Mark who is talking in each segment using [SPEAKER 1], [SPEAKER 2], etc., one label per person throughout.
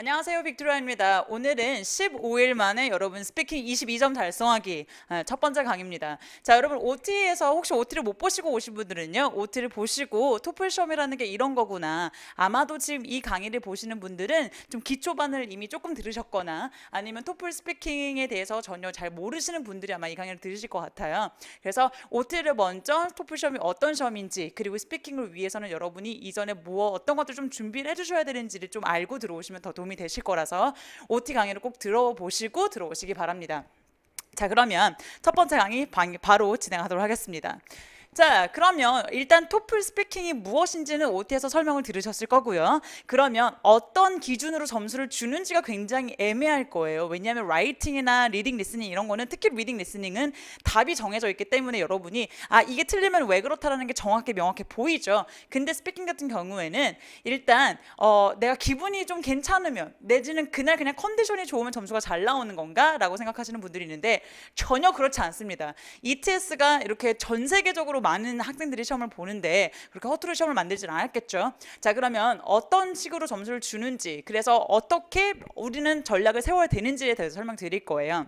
[SPEAKER 1] 안녕하세요 빅토리아입니다. 오늘은 15일 만에 여러분 스피킹 22점 달성하기 아, 첫 번째 강의입니다. 자 여러분 OT에서 혹시 OT를 못 보시고 오신 분들은요 OT를 보시고 토플 시험이라는 게 이런 거구나 아마도 지금 이 강의를 보시는 분들은 좀 기초반을 이미 조금 들으셨거나 아니면 토플 스피킹에 대해서 전혀 잘 모르시는 분들이 아마 이 강의를 들으실 것 같아요. 그래서 OT를 먼저 토플 시험이 어떤 시험인지 그리고 스피킹을 위해서는 여러분이 이전에 뭐 어떤 것들 좀 준비를 해주셔야 되는지를 좀 알고 들어오시면 더 도움이 도움이 되실 거라서 OT 강의를 꼭 들어보시고 들어오시기 바랍니다. 자 그러면 첫 번째 강의 바로 진행하도록 하겠습니다. 자, 그러면 일단 토플 스피킹이 무엇인지는 OT에서 설명을 들으셨을 거고요. 그러면 어떤 기준으로 점수를 주는지가 굉장히 애매할 거예요. 왜냐하면 라이팅이나 리딩 리스닝 이런 거는 특히 리딩 리스닝은 답이 정해져 있기 때문에 여러분이 아 이게 틀리면 왜 그렇다라는 게 정확히 명확해 보이죠. 근데 스피킹 같은 경우에는 일단 어, 내가 기분이 좀 괜찮으면 내지는 그날 그냥 컨디션이 좋으면 점수가 잘 나오는 건가라고 생각하시는 분들이 있는데 전혀 그렇지 않습니다. ETS가 이렇게 전 세계적으로 많은 학생들이 시험을 보는데 그렇게 허투루 시험을 만들진 않았겠죠. 자 그러면 어떤 식으로 점수를 주는지 그래서 어떻게 우리는 전략을 세워야 되는지에 대해서 설명드릴 거예요.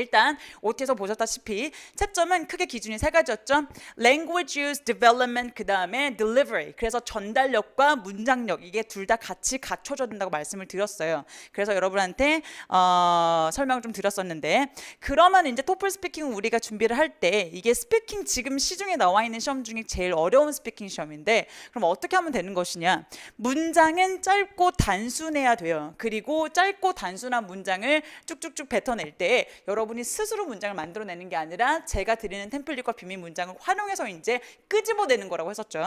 [SPEAKER 1] 일단 오티에서 보셨다시피 채점은 크게 기준이 세 가지였죠. Language use, development, 그 다음에 delivery. 그래서 전달력과 문장력 이게 둘 다 같이 갖춰져야 된다고 말씀을 드렸어요. 그래서 여러분한테 어, 설명을 좀 드렸었는데 그러면 이제 토플 스피킹 우리가 준비를 할 때 이게 스피킹 지금 시중에 나와 있는 시험 중에 제일 어려운 스피킹 시험인데 그럼 어떻게 하면 되는 것이냐. 문장은 짧고 단순해야 돼요. 그리고 짧고 단순한 문장을 쭉쭉쭉 뱉어낼 때 여러분 여러분이 스스로 문장을 만들어내는 게 아니라 제가 드리는 템플릿과 비밀 문장을 활용해서 이제 끄집어내는 거라고 했었죠.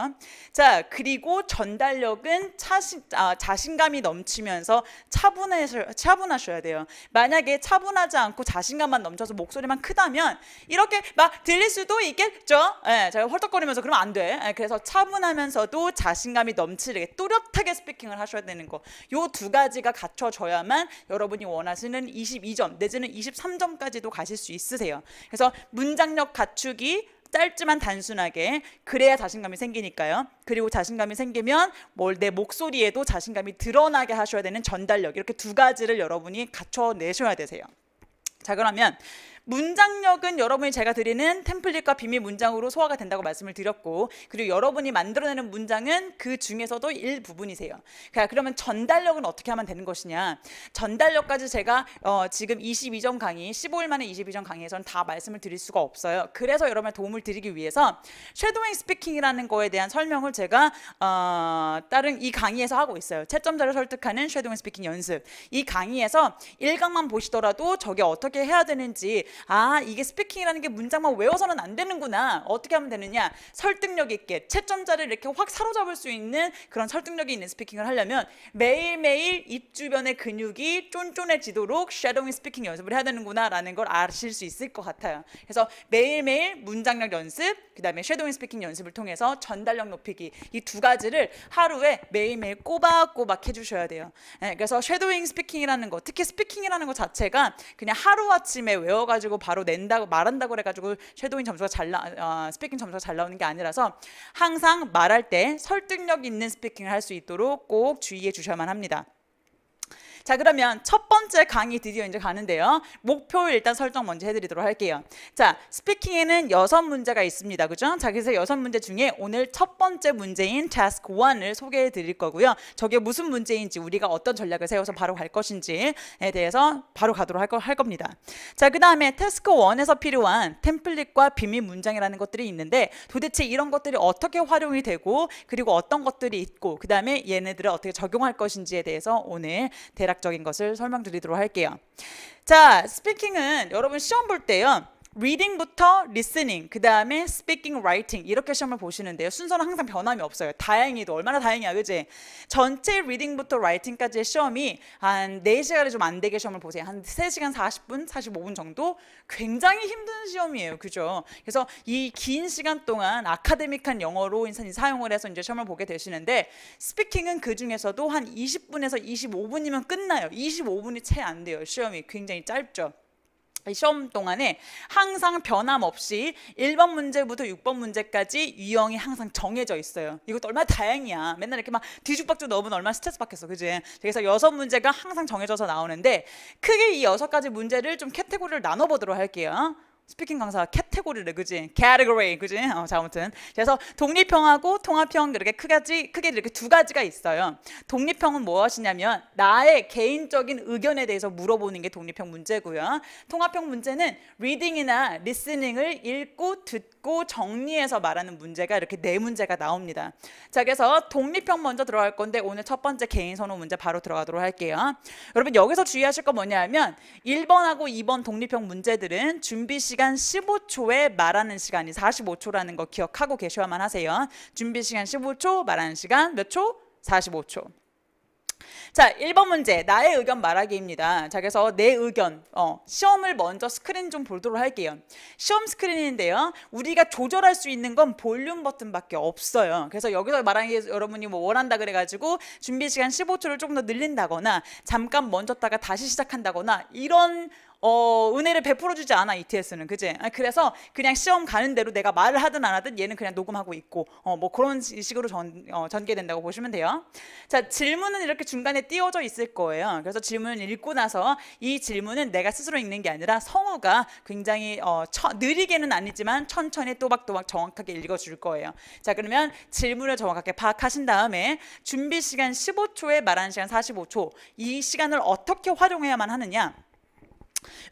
[SPEAKER 1] 자, 그리고 전달력은 차시, 아, 자신감이 넘치면서 차분해서, 차분하셔야 돼요. 만약에 차분하지 않고 자신감만 넘쳐서 목소리만 크다면 이렇게 막 들릴 수도 있겠죠. 예, 제가 헐떡거리면서 그러면 안 돼. 예, 그래서 차분하면서도 자신감이 넘치게 뚜렷하게 스피킹을 하셔야 되는 거. 요 두 가지가 갖춰져야만 여러분이 원하시는 22점 내지는 23점까지 끝까지도 가실 수 있으세요. 그래서 문장력 갖추기 짧지만 단순하게 그래야 자신감이 생기니까요. 그리고 자신감이 생기면 뭘 내 목소리에도 자신감이 드러나게 하셔야 되는 전달력 이렇게 두 가지를 여러분이 갖춰 내셔야 되세요. 자 그러면 문장력은 여러분이 제가 드리는 템플릿과 비밀 문장으로 소화가 된다고 말씀을 드렸고 그리고 여러분이 만들어내는 문장은 그 중에서도 일부분이세요. 그러니까 그러면 전달력은 어떻게 하면 되는 것이냐. 전달력까지 제가 어, 지금 22점 강의, 15일 만에 22점 강의에서는 다 말씀을 드릴 수가 없어요. 그래서 여러분의 도움을 드리기 위해서 쉐도잉 스피킹이라는 거에 대한 설명을 제가 어, 다른 이 강의에서 하고 있어요. 채점자를 설득하는 쉐도잉 스피킹 연습. 이 강의에서 1강만 보시더라도 저게 어떻게 해야 되는지 아 이게 스피킹이라는 게 문장만 외워서는 안 되는구나 어떻게 하면 되느냐 설득력 있게 채점자를 이렇게 확 사로잡을 수 있는 그런 설득력이 있는 스피킹을 하려면 매일매일 입 주변의 근육이 쫀쫀해지도록 쉐도잉 스피킹 연습을 해야 되는구나 라는 걸 아실 수 있을 것 같아요 그래서 매일매일 문장력 연습 그 다음에 쉐도잉 스피킹 연습을 통해서 전달력 높이기 이 두 가지를 하루에 매일매일 꼬박꼬박 해주셔야 돼요 네, 그래서 쉐도잉 스피킹이라는 거 특히 스피킹이라는 거 자체가 그냥 하루아침에 외워가지고 가지고 바로 낸다고 말한다고 그래 가지고 섀도잉 점수가 잘 나, 어, 스피킹 점수가 잘 나오는 게 아니라서 항상 말할 때 설득력 있는 스피킹을 할 수 있도록 꼭 주의해 주셔야만 합니다. 자 그러면 첫 번째 강의 드디어 이제 가는데요. 목표 일단 설정 먼저 해드리도록 할게요. 자 스피킹에는 여섯 문제가 있습니다. 그죠? 자 그래서 여섯 문제 중에 오늘 첫 번째 문제인 task 1을 소개해 드릴 거고요. 저게 무슨 문제인지 우리가 어떤 전략을 세워서 바로 갈 것인지에 대해서 바로 가도록 할, 거, 할 겁니다. 자 그 다음에 task 1에서 필요한 템플릿과 비밀 문장이라는 것들이 있는데 도대체 이런 것들이 어떻게 활용이 되고 그리고 어떤 것들이 있고 그 다음에 얘네들을 어떻게 적용할 것인지에 대해서 오늘 대략 대략적인 것을 설명드리도록 할게요. 자, 스피킹은 여러분 시험 볼 때요. 리딩부터 리스닝, 그 다음에 스피킹, 라이팅 이렇게 시험을 보시는데요. 순서는 항상 변함이 없어요. 다행히도 얼마나 다행이야, 그지? 전체 리딩부터 라이팅까지의 시험이 한 4시간이 좀 안 되게 시험을 보세요. 한 3시간 40분, 45분 정도 굉장히 힘든 시험이에요, 그죠? 그래서 이 긴 시간 동안 아카데믹한 영어로 인사이 사용을 해서 이제 시험을 보게 되시는데 스피킹은 그 중에서도 한 20분에서 25분이면 끝나요. 25분이 채 안 돼요. 시험이 굉장히 짧죠. 시험 동안에 항상 변함없이 1번 문제부터 6번 문제까지 유형이 항상 정해져 있어요. 이것도 얼마나 다행이야. 맨날 이렇게 막 뒤죽박죽 넣으면 얼마나 스트레스 받겠어. 그지? 그래서 여섯 문제가 항상 정해져서 나오는데 크게 이 여섯 가지 문제를 좀 캐테고리를 나눠보도록 할게요. 스피킹 강사 캐테고리래 그지? 캐테고리 그지? 어, 자 아무튼 그래서 독립형하고 통합형 그렇게 크게 크게 이렇게 두 가지가 있어요. 독립형은 무엇이냐면 나의 개인적인 의견에 대해서 물어보는 게 독립형 문제고요. 통합형 문제는 리딩이나 리스닝을 읽고 듣고 정리해서 말하는 문제가 이렇게 네 문제가 나옵니다. 자 그래서 독립형 먼저 들어갈 건데 오늘 첫 번째 개인 선호 문제 바로 들어가도록 할게요. 여러분 여기서 주의하실 거 뭐냐면 1번하고 2번 독립형 문제들은 준비 시 시간 15초에 말하는 시간이 45초라는 거 기억하고 계셔야만 하세요. 준비 시간 15초, 말하는 시간 몇 초? 45초. 자, 1번 문제. 나의 의견 말하기입니다. 자, 그래서 내 의견. 어, 시험을 먼저 스크린 좀 보도록 할게요. 시험 스크린인데요. 우리가 조절할 수 있는 건 볼륨 버튼밖에 없어요. 그래서 여기서 말하는 게 여러분이 뭐 원한다 그래가지고 준비 시간 15초를 조금 더 늘린다거나 잠깐 멈췄다가 다시 시작한다거나 이런 어, 은혜를 베풀어 주지 않아 ETS는 그지? 아, 그래서 그냥 시험 가는 대로 내가 말을 하든 안 하든 얘는 그냥 녹음하고 있고 어, 뭐 그런 식으로 전, 어, 전개된다고 보시면 돼요. 자 질문은 이렇게 중간에 띄워져 있을 거예요. 그래서 질문을 읽고 나서 이 질문은 내가 스스로 읽는 게 아니라 성우가 굉장히 어, 처, 느리게는 아니지만 천천히 또박또박 정확하게 읽어줄 거예요. 자 그러면 질문을 정확하게 파악하신 다음에 준비 시간 15초에 말하는 시간 45초 이 시간을 어떻게 활용해야만 하느냐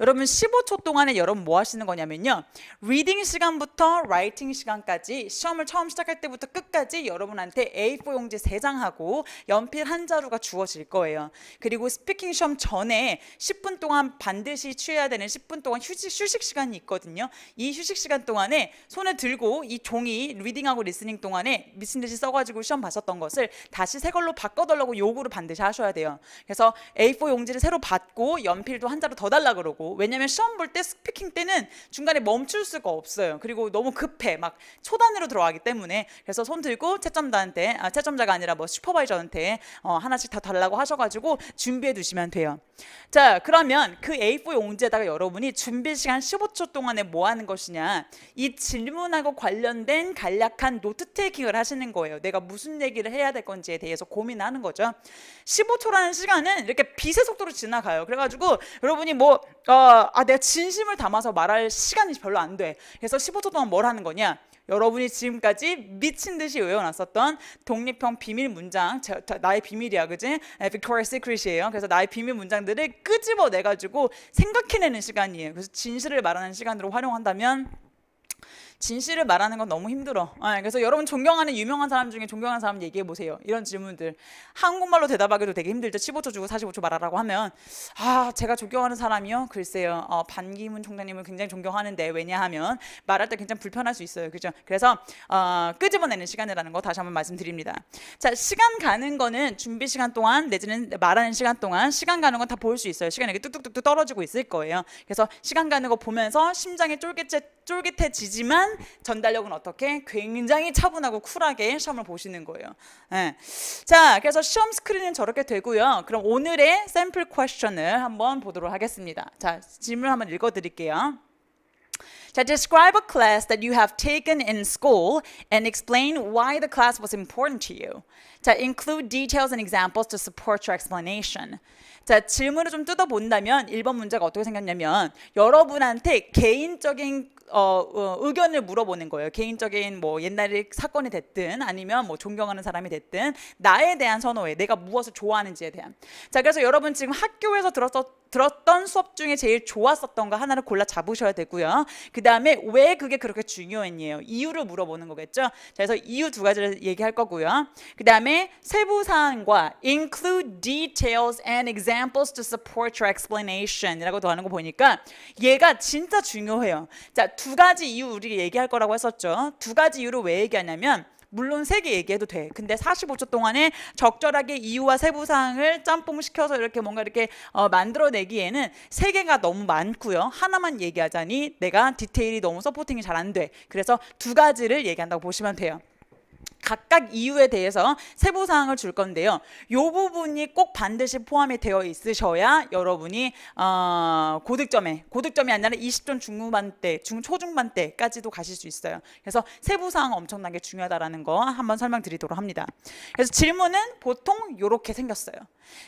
[SPEAKER 1] 여러분 15초 동안에 여러분 뭐 하시는 거냐면요 리딩 시간부터 라이팅 시간까지 시험을 처음 시작할 때부터 끝까지 여러분한테 A4 용지 3장하고 연필 한 자루가 주어질 거예요 그리고 스피킹 시험 전에 10분 동안 반드시 취해야 되는 10분 동안 휴식, 휴식 시간이 있거든요 이 휴식 시간 동안에 손에 들고 이 종이 리딩하고 리스닝 동안에 미친 듯이 써가지고 시험 봤었던 것을 다시 새 걸로 바꿔달라고 요구를 반드시 하셔야 돼요 그래서 A4 용지를 새로 받고 연필도 한 자루 더 달라고 그러고 왜냐면 시험 볼 때 스피킹 때는 중간에 멈출 수가 없어요. 그리고 너무 급해 막 초단으로 들어가기 때문에 그래서 손 들고 채점자한테 아, 채점자가 아니라 뭐 슈퍼바이저한테 어, 하나씩 다 달라고 하셔가지고 준비해 두시면 돼요. 자 그러면 그 A4 용지에다가 여러분이 준비 시간 15초 동안에 뭐 하는 것이냐 이 질문하고 관련된 간략한 노트 테이킹을 하시는 거예요. 내가 무슨 얘기를 해야 될 건지에 대해서 고민하는 거죠. 15초라는 시간은 이렇게 빛의 속도로 지나가요. 그래가지고 여러분이 뭐 어, 아, 내가 진심을 담아서 말할 시간이 별로 안 돼. 그래서 15초 동안 뭘 하는 거냐? 여러분이 지금까지 미친 듯이 외워놨었던 독립형 비밀 문장, 제, 나의 비밀이야, 그지? Victoria's Secret이에요. 그래서 나의 비밀 문장들을 끄집어내가지고 생각해내는 시간이에요. 그래서 진실을 말하는 시간으로 활용한다면 진실을 말하는 건 너무 힘들어. 아, 그래서 여러분 존경하는 유명한 사람 중에 존경하는 사람 얘기해 보세요. 이런 질문들. 한국말로 대답하기도 되게 힘들죠. 15초 주고 45초 말하라고 하면 아, 제가 존경하는 사람이요. 글쎄요. 어, 반기문 총장님을 굉장히 존경하는데 왜냐하면 말할 때 굉장히 불편할 수 있어요. 그죠? 그래서 어, 끄집어내는 시간이라는 거 다시 한번 말씀드립니다. 자, 시간 가는 거는 준비 시간 동안 내지는 말하는 시간 동안 시간 가는 건 다 볼 수 있어요. 시간이 뚝뚝뚝뚝 떨어지고 있을 거예요. 그래서 시간 가는 거 보면서 심장이 쫄깃해, 쫄깃해지지만 하지만 전달력은 어떻게? 굉장히 차분하고 쿨하게 시험을 보시는 거예요. 네. 자, 그래서 시험 스크린은 저렇게 되고요. 그럼 오늘의 샘플 퀘션을 한번 보도록 하겠습니다. 자, 질문 한번 읽어드릴게요. 자, describe a class that you have taken in school and explain why the class was important to you. 자, include details and examples to support your explanation. 자, 질문을 좀 뜯어본다면 1번 문제가 어떻게 생겼냐면 여러분한테 개인적인 어, 어, 의견을 물어보는 거예요. 개인적인 뭐 옛날의 사건이 됐든 아니면 뭐 존경하는 사람이 됐든 나에 대한 선호에 내가 무엇을 좋아하는지에 대한. 자, 그래서 여러분 지금 학교에서 들었었 들었던 수업 중에 제일 좋았었던 거 하나를 골라 잡으셔야 되고요. 그 다음에 왜 그게 그렇게 중요했냐요. 이유를 물어보는 거겠죠. 자, 그래서 이유 두 가지를 얘기할 거고요. 그 다음에 세부 사항과 include details and examples to support your explanation이라고 더하는 거 보니까 얘가 진짜 중요해요. 자, 두 가지 이유 우리 얘기할 거라고 했었죠. 두 가지 이유로 왜 얘기하냐면 물론 세 개 얘기해도 돼. 근데 45초 동안에 적절하게 이유와 세부 사항을 짬뽕 시켜서 이렇게 뭔가 이렇게 어, 만들어내기에는 세 개가 너무 많고요. 하나만 얘기하자니 내가 디테일이 너무 서포팅이 잘 안 돼. 그래서 두 가지를 얘기한다고 보시면 돼요. 각각 이유에 대해서 세부 사항을 줄 건데요. 이 부분이 꼭 반드시 포함이 되어 있으셔야 여러분이 어, 고득점에 고득점이 아니라 20점 중후반대, 중 초중반대까지도 가실 수 있어요. 그래서 세부 사항 엄청나게 중요하다라는 거 한번 설명드리도록 합니다. 그래서 질문은 보통 이렇게 생겼어요.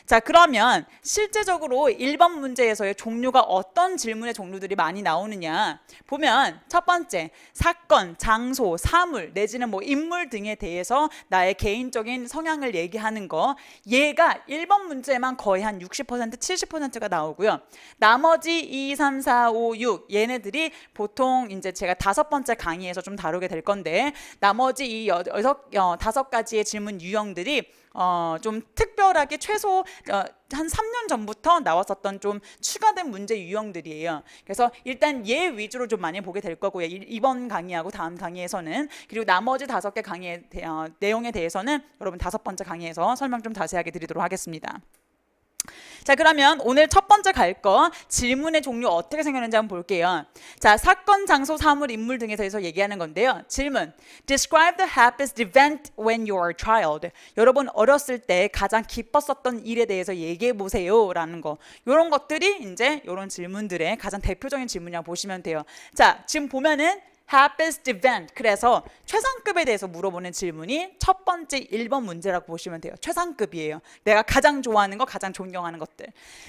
[SPEAKER 1] 자 그러면 실제적으로 1번 문제에서의 종류가 어떤 질문의 종류들이 많이 나오느냐 보면 첫 번째 사건, 장소, 사물 내지는 뭐 인물 등에 대해 대해서 나의 개인적인 성향을 얘기하는 거 얘가 1번 문제만 에 거의 한 60% 70%가 나오고요. 나머지 2, 3, 4, 5, 6 얘네들이 보통 이제 제가 다섯 번째 강의에서 좀 다루게 될 건데 나머지 이 여섯 어, 다섯 가지의 질문 유형들이 어, 좀 특별하게 최소 어, 한 3년 전부터 나왔었던 좀 추가된 문제 유형들이에요. 그래서 일단 얘 위주로 좀 많이 보게 될 거고요. 이번 강의하고 다음 강의에서는 그리고 나머지 다섯 개 강의 어, 내용에 대해서는 여러분 다섯 번째 강의에서 설명 좀 자세하게 드리도록 하겠습니다. 자 그러면 오늘 첫 번째 갈 거 질문의 종류 어떻게 생겼는지 한번 볼게요. 자 사건, 장소, 사물, 인물 등에 대해서 얘기하는 건데요. 질문 Describe the happiest event when you were a child. 여러분 어렸을 때 가장 기뻤었던 일에 대해서 얘기해 보세요 라는 거 이런 것들이 이제 이런 질문들의 가장 대표적인 질문이라고 보시면 돼요. 자 지금 보면은 have best event. 그래서 최상급에 대해서 물어보는 질문이 첫 번째 1번 문제라고 보시면 돼요. 최상급이에요. 내가 가장 좋아하는 거, 가장 존경하는 것들.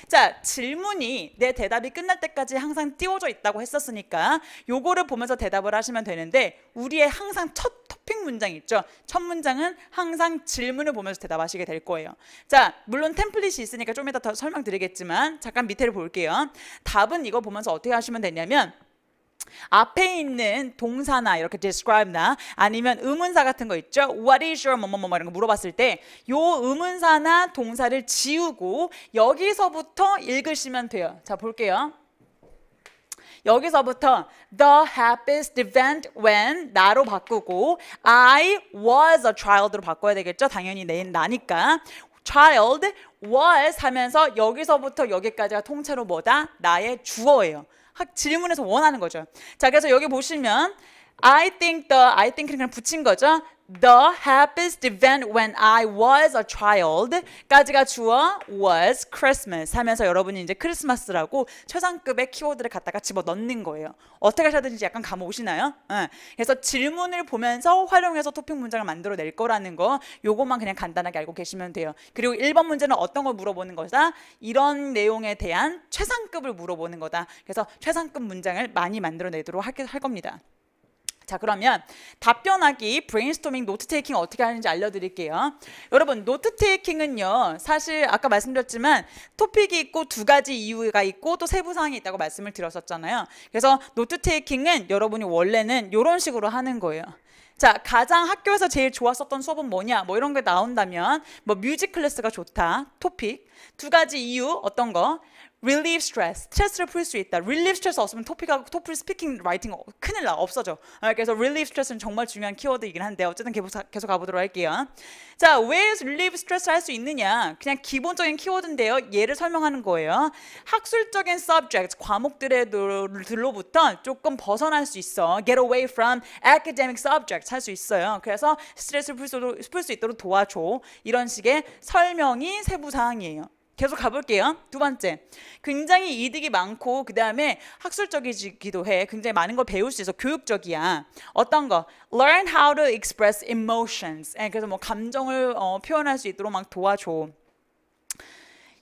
[SPEAKER 1] 자, 질문이 내 대답이 끝날 때까지 항상 띄워져 있다고 했었으니까 요거를 보면서 대답을 하시면 되는데 우리의 항상 첫토픽 문장 있죠. 첫 문장은 항상 질문을 보면서 대답하시게 될 거예요. 자, 물론 템플릿이 있으니까 좀 이따 더 설명드리겠지만 잠깐 밑에를 볼게요. 답은 이거 보면서 어떻게 하시면 되냐면 앞에 있는 동사나 이렇게 describe나 아니면 의문사 같은 거 있죠. What is your 뭐 뭐 뭐 이런 거 물어봤을 때 요 의문사나 동사를 지우고 여기서부터 읽으시면 돼요. 자 볼게요. 여기서부터 the happiest event when 나로 바꾸고 I was a child로 바꿔야 되겠죠. 당연히 내 나니까 child was 하면서 여기서부터 여기까지가 통째로 뭐다? 나의 주어예요. 질문에서 원하는 거죠. 자, 그래서 여기 보시면 I think the, I t h i n k 그냥 붙인 거죠. the happiest event when I was a child까지가 주어 was Christmas 하면서 여러분이 이제 크리스마스라고 최상급의 키워드를 갖다가 집어 넣는 거예요. 어떻게 하든지 약간 감오시나요? 네. 예. 그래서 질문을 보면서 활용해서 토픽 문장을 만들어 낼 거라는 거 요것만 그냥 간단하게 알고 계시면 돼요. 그리고 1번 문제는 어떤 걸 물어보는 거다? 이런 내용에 대한 최상급을 물어보는 거다. 그래서 최상급 문장을 많이 만들어 내도록 할 겁니다. 자 그러면 답변하기 브레인스토밍 노트 테이킹 어떻게 하는지 알려드릴게요 여러분 노트 테이킹은요 사실 아까 말씀드렸지만 토픽이 있고 두 가지 이유가 있고 또 세부 사항이 있다고 말씀을 드렸었잖아요 그래서 노트 테이킹은 여러분이 원래는 이런 식으로 하는 거예요 자 가장 학교에서 제일 좋았었던 수업은 뭐냐 뭐 이런 게 나온다면 뭐 뮤직 클래스가 좋다 토픽 두 가지 이유 어떤 거 relieve stress, 스트레스를 풀 수 있다. relieve 스트레스 없으면 토픽하고 토플 스피킹 라이팅 어, 큰일 나 없어져. 아, 그래서 relieve 스트레스는 정말 중요한 키워드이긴 한데 어쨌든 계속, 계속 가보도록 할게요. 자, 왜 relieve 스트레스 할수 있느냐? 그냥 기본적인 키워드인데요. 얘를 설명하는 거예요. 학술적인 subject 과목들로부터 조금 벗어날 수 있어. get away from academic subjects 할 수 있어요. 그래서 스트레스를 풀 수 있도록 도와줘. 이런 식의 설명이 세부 사항이에요. 계속 가볼게요. 두 번째, 굉장히 이득이 많고 그 다음에 학술적이기도 해. 굉장히 많은 걸 배울 수 있어. 교육적이야. 어떤 거? Learn how to express emotions. 예, 그래서 뭐 감정을 어, 표현할 수 있도록 막 도와줘.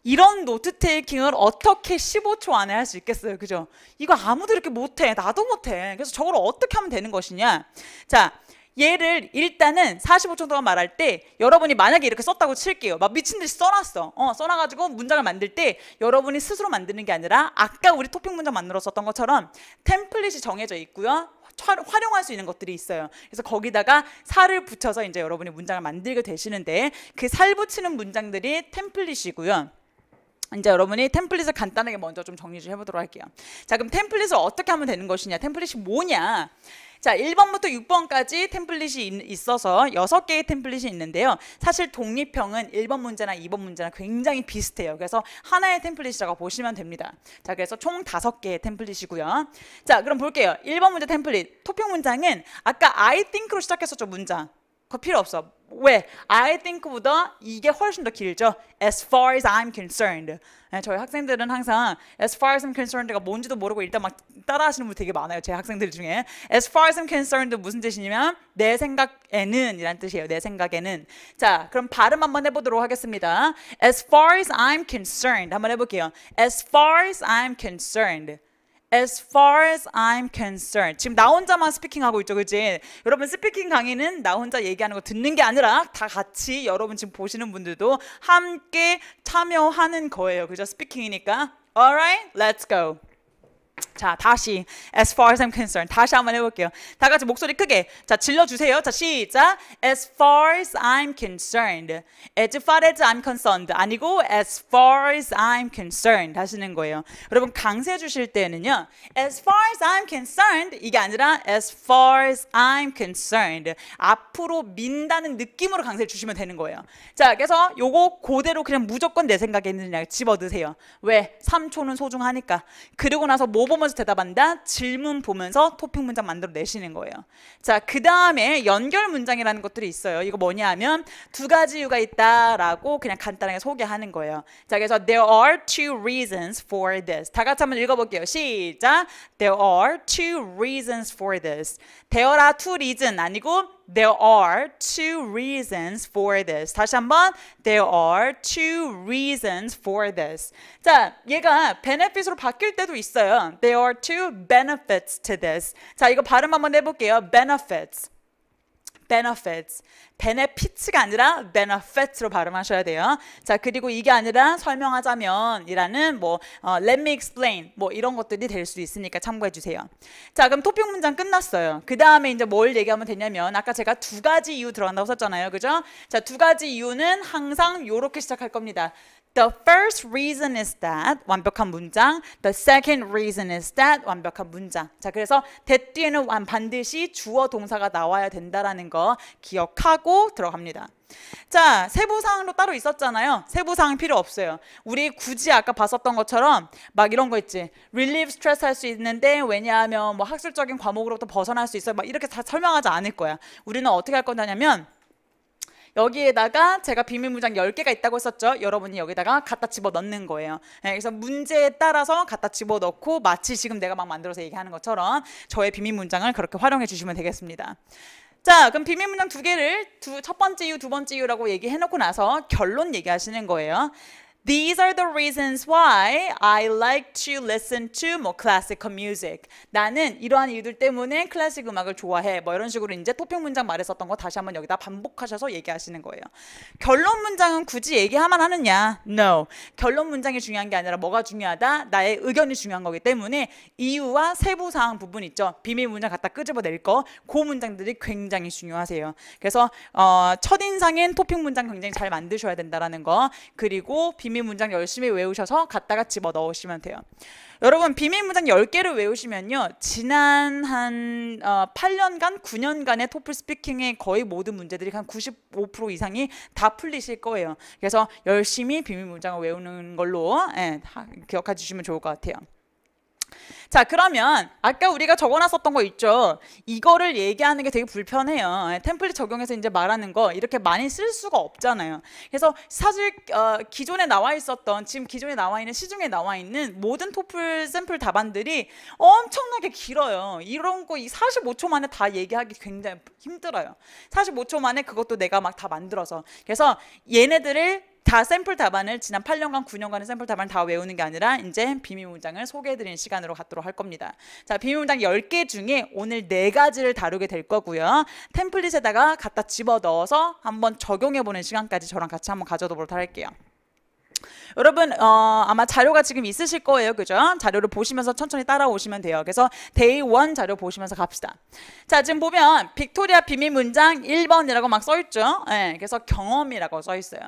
[SPEAKER 1] 이런 노트 테이킹을 어떻게 15초 안에 할 수 있겠어요. 그죠? 이거 아무도 이렇게 못해. 나도 못해. 그래서 저걸 어떻게 하면 되는 것이냐. 자, 얘를 일단은 45초 동안 말할 때 여러분이 만약에 이렇게 썼다고 칠게요. 막 미친 듯이 써놨어. 어, 써놔가지고 문장을 만들 때 여러분이 스스로 만드는 게 아니라 아까 우리 토픽 문장 만들었었던 것처럼 템플릿이 정해져 있고요. 활용할 수 있는 것들이 있어요. 그래서 거기다가 살을 붙여서 이제 여러분이 문장을 만들게 되시는데 그 살 붙이는 문장들이 템플릿이고요. 이제 여러분이 템플릿을 간단하게 먼저 좀 정리 좀 해보도록 할게요. 자, 그럼 템플릿을 어떻게 하면 되는 것이냐? 템플릿이 뭐냐? 자, 1번부터 6번까지 템플릿이 있어서 6개의 템플릿이 있는데요. 사실 독립형은 1번 문제나 2번 문제나 굉장히 비슷해요. 그래서 하나의 템플릿이라고 보시면 됩니다. 자, 그래서 총 5개의 템플릿이고요. 자, 그럼 볼게요. 1번 문제 템플릿. 토평 문장은 아까 I think로 시작했었죠, 문장. 그거 필요 없어. 왜? I think보다 이게 훨씬 더 길죠. As far as I'm concerned. 저희 학생들은 항상 as far as I'm concerned가 뭔지도 모르고 일단 막 따라하시는 분 되게 많아요. 제 학생들 중에. As far as I'm concerned 무슨 뜻이냐면 내 생각에는 이란 뜻이에요. 내 생각에는. 자, 그럼 발음 한번 해보도록 하겠습니다. As far as I'm concerned 한번 해볼게요. As far as I'm concerned. As far as I'm concerned. 지금 나 혼자만 스피킹하고 있죠, 그지? 여러분 스피킹 강의는 나 혼자 얘기하는 거 듣는 게 아니라 다 같이 여러분 지금 보시는 분들도 함께 참여하는 거예요, 그죠? 스피킹이니까. Alright, let's go. 자, 다시 as far as I'm concerned. 다시 한번 해볼게요. 다 같이 목소리 크게. 자, 질러주세요. 자, 시작. As far as I'm concerned. As far as I'm concerned. 아니고 as far as I'm concerned 하시는 거예요. 여러분 강세 주실 때는요. As far as I'm concerned 이게 아니라 as far as I'm concerned. 앞으로 민다는 느낌으로 강세 주시면 되는 거예요. 자, 그래서 요거 그대로 그냥 무조건 내 생각에 있는 그냥 집어드세요. 왜? 3초는 소중하니까. 그리고 나서 뭐 보면 먼저 대답한다. 질문 보면서 토핑 문장 만들어 내시는 거예요. 자, 그 다음에 연결 문장이라는 것들이 있어요. 이거 뭐냐 하면 두 가지 이유가 있다라고 그냥 간단하게 소개하는 거예요. 자, 그래서 there are two reasons for this. 다 같이 한번 읽어볼게요. 시작. There are two reasons for this. There are two reason s 아니고 there are two reasons for this. 다시 한번 there are two reasons for this. 자, 얘가 benefits로 바뀔 때도 있어요. There are two benefits to this. 자, 이거 발음 한번 해볼게요. benefits. benefits. benefits가 아니라 benefits로 발음하셔야 돼요. 자, 그리고 이게 아니라 설명하자면이라는 뭐 어, let me explain 뭐 이런 것들이 될 수 있으니까 참고해 주세요. 자, 그럼 토픽 문장 끝났어요. 그다음에 이제 뭘 얘기하면 되냐면 아까 제가 두 가지 이유 들어간다고 썼잖아요. 그죠? 자, 두 가지 이유는 항상 요렇게 시작할 겁니다. The first reason is that 완벽한 문장. The second reason is that 완벽한 문장. 자, 그래서 that 뒤에는 반드시 주어 동사가 나와야 된다라는 거 기억하고 들어갑니다. 자, 세부 사항도 따로 있었잖아요. 세부 사항 필요 없어요. 우리 굳이 아까 봤었던 것처럼 막 이런 거 있지. relieve stress 할 수 있는데 왜냐하면 뭐 학술적인 과목으로부터 벗어날 수 있어요. 막 이렇게 다 설명하지 않을 거야. 우리는 어떻게 할 거냐면 여기에다가 제가 비밀 문장 10개가 있다고 했었죠. 여러분이 여기다가 갖다 집어 넣는 거예요. 네, 그래서 문제에 따라서 갖다 집어 넣고 마치 지금 내가 막 만들어서 얘기하는 것처럼 저의 비밀 문장을 그렇게 활용해 주시면 되겠습니다. 자, 그럼 비밀 문장 두 개를 두, 첫 번째 이유, 두 번째 이유라고 얘기해 놓고 나서 결론 얘기하시는 거예요. These are the reasons why I like to listen to 뭐 classical music. 나는 이러한 이유들 때문에 클래식 음악을 좋아해. 뭐 이런 식으로 이제 토평 문장 말했었던 거 다시 한번 여기다 반복하셔서 얘기하시는 거예요. 결론 문장은 굳이 얘기하만 하느냐? No. 결론 문장이 중요한 게 아니라 뭐가 중요하다? 나의 의견이 중요한 거기 때문에 이유와 세부 사항 부분 있죠. 비밀 문장 갖다 끄집어낼 거. 그 문장들이 굉장히 중요하세요. 그래서 어, 첫인상엔 토핑 문장 굉장히 잘 만드셔야 된다라는 거. 그리고 비밀 비밀 문장 열심히 외우셔서 갖다가 집어 넣으시면 돼요. 여러분 비밀 문장 10개를 외우시면요. 지난 한 어, 8년간 9년간의 토플 스피킹의 거의 모든 문제들이 한 95% 이상이 다 풀리실 거예요. 그래서 열심히 비밀 문장을 외우는 걸로 예, 기억해 주시면 좋을 것 같아요. 자 그러면 아까 우리가 적어놨었던 거 있죠 이거를 얘기하는 게 되게 불편해요 템플릿 적용해서 이제 말하는 거 이렇게 많이 쓸 수가 없잖아요 그래서 사실 어, 기존에 나와 있었던 지금 기존에 나와 있는 시중에 나와 있는 모든 토플 샘플 답안들이 엄청나게 길어요 이런 거이 45초 만에 다 얘기하기 굉장히 힘들어요 45초 만에 그것도 내가 막 다 만들어서 그래서 얘네들을 다 샘플 답안을 지난 8년간 9년간의 샘플 답안을 다 외우는 게 아니라 이제 비밀 문장을 소개해드리는 시간으로 갖도록 할 겁니다. 자 비밀 문장 10개 중에 오늘 4가지를 다루게 될 거고요. 템플릿에다가 갖다 집어넣어서 한번 적용해보는 시간까지 저랑 같이 한번 가져보도록 할게요. 여러분 어, 아마 자료가 지금 있으실 거예요. 그죠? 자료를 보시면서 천천히 따라오시면 돼요. 그래서 데이 원 자료 보시면서 갑시다. 자 지금 보면 빅토리아 비밀 문장 1번이라고 막 써있죠? 네, 그래서 경험이라고 써있어요.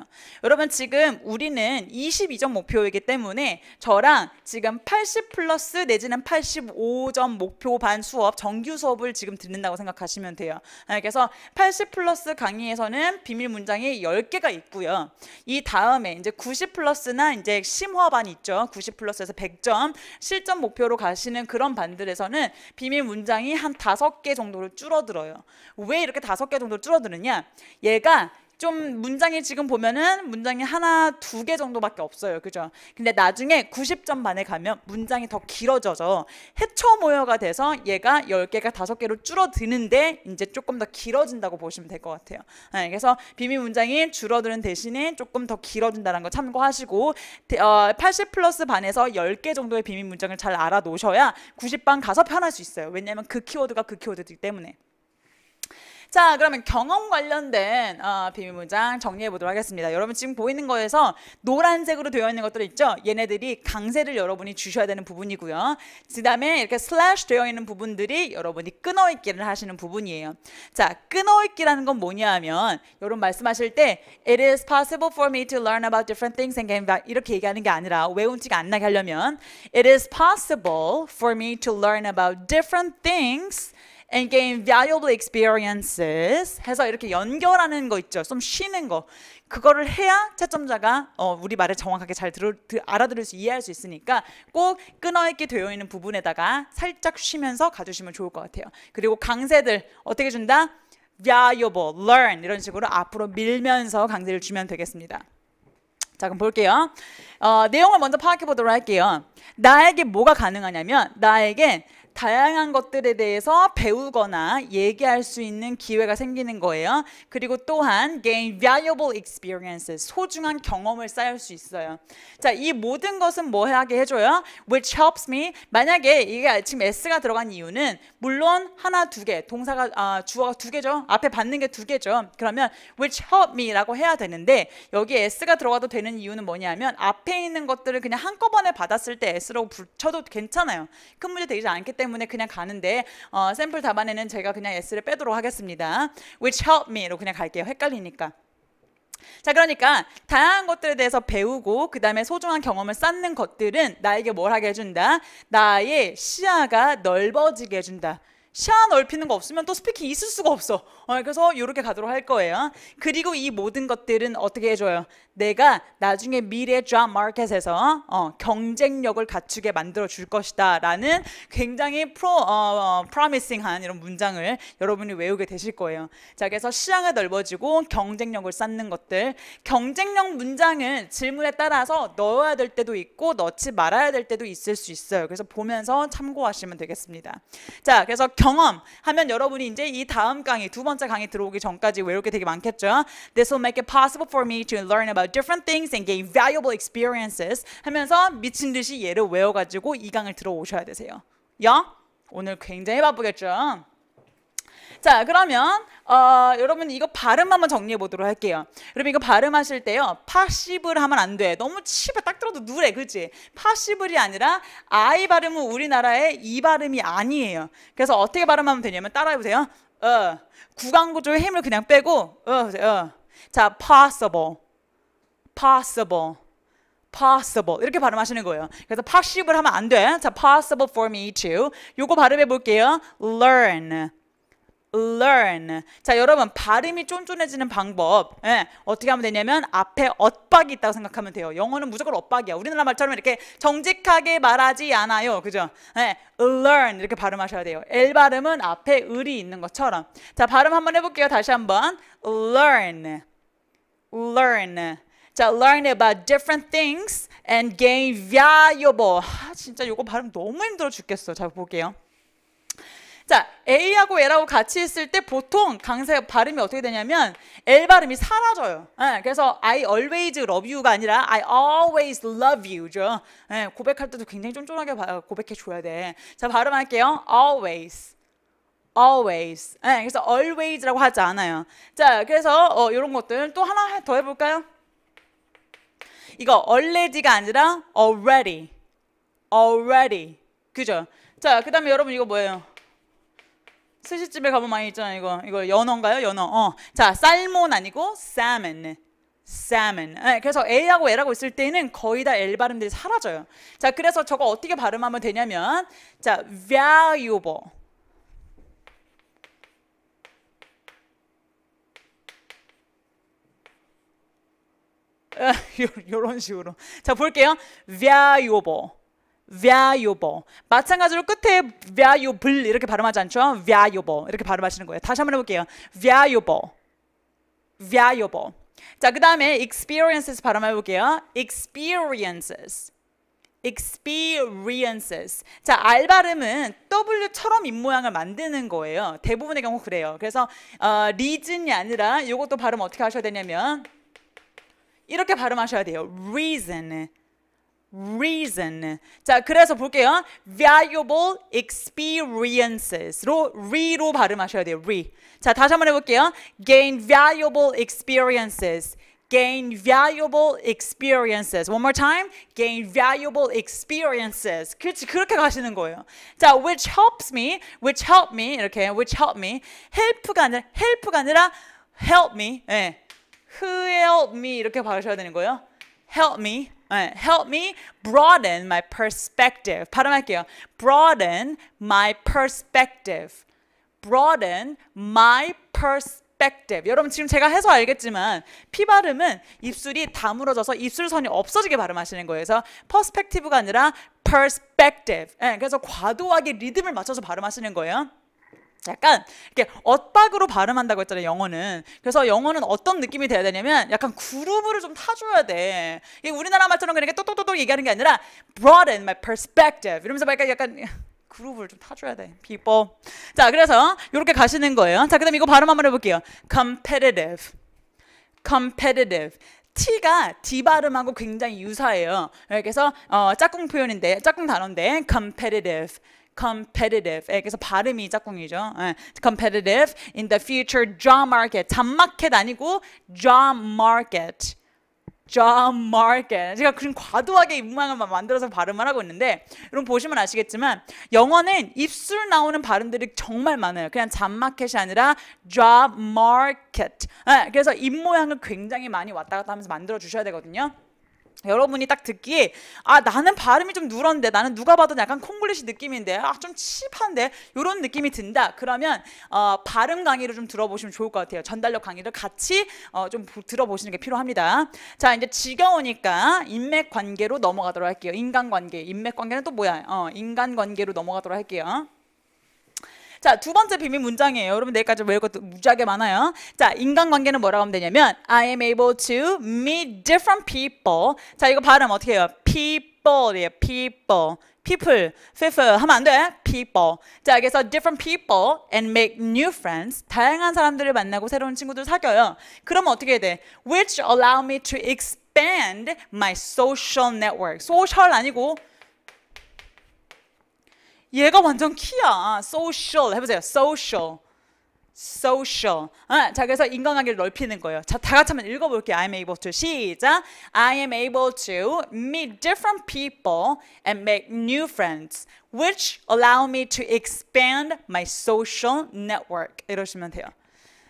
[SPEAKER 1] 여러분 지금 우리는 22점 목표이기 때문에 저랑 지금 80 플러스 내지는 85점 목표 반 수업 정규 수업을 지금 듣는다고 생각하시면 돼요. 네, 그래서 80 플러스 강의에서는 비밀 문장이 10개가 있고요. 이 다음에 이제 90 플러스 플러스나 이제 심화반 있죠. 90 플러스에서 100점 실전 목표로 가시는 그런 반들에서는 비밀 문장이 한다개 정도로 줄어들어요. 왜 이렇게 다개 정도 줄어드느냐? 얘가 좀 문장이 지금 보면은 문장이 하나 두 개 정도밖에 없어요. 그죠? 근데 나중에 90점 반에 가면 문장이 더 길어져서 해초 모여가 돼서 얘가 10개가 5개로 줄어드는데 이제 조금 더 길어진다고 보시면 될 것 같아요. 네, 그래서 비밀 문장이 줄어드는 대신에 조금 더 길어진다는 거 참고하시고 어, 80 플러스 반에서 10개 정도의 비밀 문장을 잘 알아 놓으셔야 90반 가서 편할 수 있어요. 왜냐면 그 키워드가 그 키워드이기 때문에. 자, 그러면 경험 관련된 어, 비밀 문장 정리해 보도록 하겠습니다. 여러분 지금 보이는 거에서 노란색으로 되어 있는 것들 있죠? 얘네들이 강세를 여러분이 주셔야 되는 부분이고요. 그다음에 이렇게 슬래시 되어 있는 부분들이 여러분이 끊어있기를 하시는 부분이에요. 자, 끊어있기라는 건 뭐냐 하면 여러분 말씀하실 때 It is possible for me to learn about different things and gain a l u 이렇게 얘기하는 게 아니라 외운 티가안 나게 하려면 It is possible for me to learn about different things and gain valuable experiences 해서 이렇게 연결하는 거 있죠. 좀 쉬는 거. 그거를 해야 채점자가 어, 우리 말을 정확하게 잘 들어, 알아들을 수 이해할 수 있으니까 꼭 끊어있게 되어 있는 부분에다가 살짝 쉬면서 가주시면 좋을 것 같아요. 그리고 강세들 어떻게 준다? valuable, learn 이런 식으로 앞으로 밀면서 강세를 주면 되겠습니다. 자 그럼 볼게요. 어, 내용을 먼저 파악해 보도록 할게요. 나에게 뭐가 가능하냐면 나에게 다양한 것들에 대해서 배우거나 얘기할 수 있는 기회가 생기는 거예요. 그리고 또한 gain valuable experiences, 소중한 경험을 쌓을 수 있어요. 자, 이 모든 것은 뭐 하게 해줘요? Which helps me. 만약에 이게 지금 s가 들어간 이유는 물론 하나 두 개, 동사가 아, 주어가 두 개죠. 앞에 받는 게 두 개죠. 그러면 which help me라고 해야 되는데 여기 s가 들어가도 되는 이유는 뭐냐면 앞에 있는 것들을 그냥 한꺼번에 받았을 때 s라고 붙여도 괜찮아요. 큰 문제 되지 않기 때문에. 때문에 그냥 가는데 어, 샘플 답안에는 제가 그냥 S를 빼도록 하겠습니다. Which help me로 그냥 갈게요. 헷갈리니까. 자 그러니까 다양한 것들에 대해서 배우고 그 다음에 소중한 경험을 쌓는 것들은 나에게 뭘 하게 해준다? 나의 시야가 넓어지게 해준다 시야 넓히는 거 없으면 또 스피킹 있을 수가 없어. 어, 그래서 이렇게 가도록 할 거예요. 그리고 이 모든 것들은 어떻게 해줘요? 내가 나중에 미래 자 마켓에서 어, 경쟁력을 갖추게 만들어 줄 것이다. 라는 굉장히 프로, 어, 프라미싱한 어, 이런 문장을 여러분이 외우게 되실 거예요. 자, 그래서 시야가 넓어지고 경쟁력을 쌓는 것들. 경쟁력 문장은 질문에 따라서 넣어야 될 때도 있고 넣지 말아야 될 때도 있을 수 있어요. 그래서 보면서 참고하시면 되겠습니다. 자, 그래서 경험하면 여러분이 이제 이 다음 강의 두 번째 강의 들어오기 전까지 외울 게 되게 많겠죠. This will make it possible for me to learn about different things and gain valuable experiences 하면서 미친 듯이 얘를 외워가지고 이 강을 들어오셔야 되세요. 야 오늘 굉장히 바쁘겠죠. 자, 그러면 어, 여러분 이거 발음 한번 정리해 보도록 할게요. 여러분 이거 발음하실 때요. 파시블 하면 안 돼. 너무 치바 딱 들어도 누래. 그렇지? 파시블이 아니라 아이 발음은 우리나라의 이 발음이 아니에요. 그래서 어떻게 발음하면 되냐면 따라해 보세요. 어. 구강 구조의 힘을 그냥 빼고 어, 어. 자, possible. possible. possible 이렇게 발음하시는 거예요. 그래서 possible 하면 안 돼. 자, possible for me to. 요거 발음해 볼게요. learn. learn. 자, 여러분 발음이 쫀쫀해지는 방법. 예, 어떻게 하면 되냐면 앞에 엇박이 있다고 생각하면 돼요. 영어는 무조건 엇박이야. 우리나라 말처럼 이렇게 정직하게 말하지 않아요. 그죠? 예, learn 이렇게 발음하셔야 돼요. L 발음은 앞에 을이 있는 것처럼. 자, 발음 한번 해볼게요. 다시 한번 learn, learn. 자, learn about different things and gain valuable. 아, 진짜 요거 발음 너무 힘들어 죽겠어. 자, 볼게요. 자, A하고 L하고 같이 있을 때 보통 강세 발음이 어떻게 되냐면 L 발음이 사라져요. 네, 그래서 I always love you가 아니라 I always love you죠. 네, 고백할 때도 굉장히 쫀쫀하게 고백해 줘야 돼. 자, 발음할게요. always. always. 네, 그래서 always라고 하지 않아요. 자, 그래서 어, 이런 것들 또 하나 더 해볼까요? 이거 already가 아니라 already. already. 그죠? 자, 그 다음에 여러분 이거 뭐예요? 스시집에 가면 많이 있잖아 이거 이거 연어인가요 연어 어자 살몬 아니고 salmon salmon 네, 그래서 a하고 l하고 있을 때는 거의 다 l 발음들이 사라져요 자 그래서 저거 어떻게 발음하면 되냐면 자 valuable 아, 요런 식으로 자 볼게요 valuable valuable. 마찬가지로 끝에 valuable 이렇게 발음하지 않죠? valuable 이렇게 발음하시는 거예요. 다시 한번 해볼게요. valuable, valuable. 자, 그 다음에 experiences 발음해볼게요. experiences. experiences. 자, R 발음은 W처럼 입모양을 만드는 거예요. 대부분의 경우 그래요. 그래서 어, reason이 아니라 이것도 발음 어떻게 하셔야 되냐면 이렇게 발음하셔야 돼요. reason. reason. 자, 그래서 볼게요. valuable experiences로 re로 발음하셔야 돼요. re. 자, 다시 한번 해볼게요. gain valuable experiences. gain valuable experiences. One more time. gain valuable experiences. 그렇지, 그렇게 가시는 거예요. 자, which helps me, which help me, 이렇게, which help me. help가 아니라, help가 아니라, help me. 예. help me, 이렇게 발음하셔야 되는 거예요. help me. Help me broaden my perspective. 발음할게요. Broaden my perspective. Broaden my perspective. 여러분 지금 제가 해서 알겠지만 피 발음은 입술이 다물어져서 입술선이 없어지게 발음하시는 거예요. 그래서 perspective가 아니라 perspective. 그래서 과도하게 리듬을 맞춰서 발음하시는 거예요. 약간 이렇게 엇박으로 발음한다고 했잖아요 영어는 그래서 영어는 어떤 느낌이 돼야 되냐면 약간 그루브를 좀 타줘야 돼 이게 우리나라 말처럼 그냥 똑똑똑똑 얘기하는 게 아니라 broaden my perspective 이러면서 약간 약간 그룹을좀 타줘야 돼 비법. 자 그래서 이렇게 가시는 거예요 자 그다음 이거 발음 한번 해볼게요 competitive competitive T가 D 발음하고 굉장히 유사해요 네, 그래서 어, 짝꿍 표현인데 짝꿍 단어인데 competitive competitive. 그래서 발음이 짝꿍이죠. 예. competitive in the future job market. 잡마켓 아니고 job market. job market. 제가 그런 과도하게 입문만 만들어서 발음을 하고 있는데 여러분 보시면 아시겠지만 영어는 입술 나오는 발음들이 정말 많아요. 그냥 잡마켓이 아니라 job market. 예. 그래서 입 모양을 굉장히 많이 왔다 갔다 하면서 만들어 주셔야 되거든요. 여러분이 딱 듣기에 아 나는 발음이 좀 누런데 나는 누가 봐도 약간 콩글리시 느낌인데 아좀 칩한데 이런 느낌이 든다 그러면 어, 발음 강의를 좀 들어보시면 좋을 것 같아요 전달력 강의를 같이 어, 좀 들어보시는 게 필요합니다 자 이제 지겨우니까 인맥관계로 넘어가도록 할게요 인간관계 인맥관계는 또 뭐야 어, 인간관계로 넘어가도록 할게요 자, 두 번째 비밀 문장이에요. 여러분 내일까지 외울 것도 무지하게 많아요. 자, 인간관계는 뭐라고 하면 되냐면 I am able to meet different people. 자, 이거 발음 어떻게 해요? people예요. people. people, people 하면 안 돼. people. 자, 그래서 different people and make new friends. 다양한 사람들을 만나고 새로운 친구들 사겨요. 그러면 어떻게 해야 돼? which allow me to expand my social network. 소셜 아니고 얘가 완전 키야. social 해보세요. social. social. 아, 자 그래서 인간관계를 넓히는 거예요. 자, 다 같이 한번 읽어볼게요. I'm able to 시작. I am able to meet different people and make new friends, which allow me to expand my social network. 이러시면 돼요.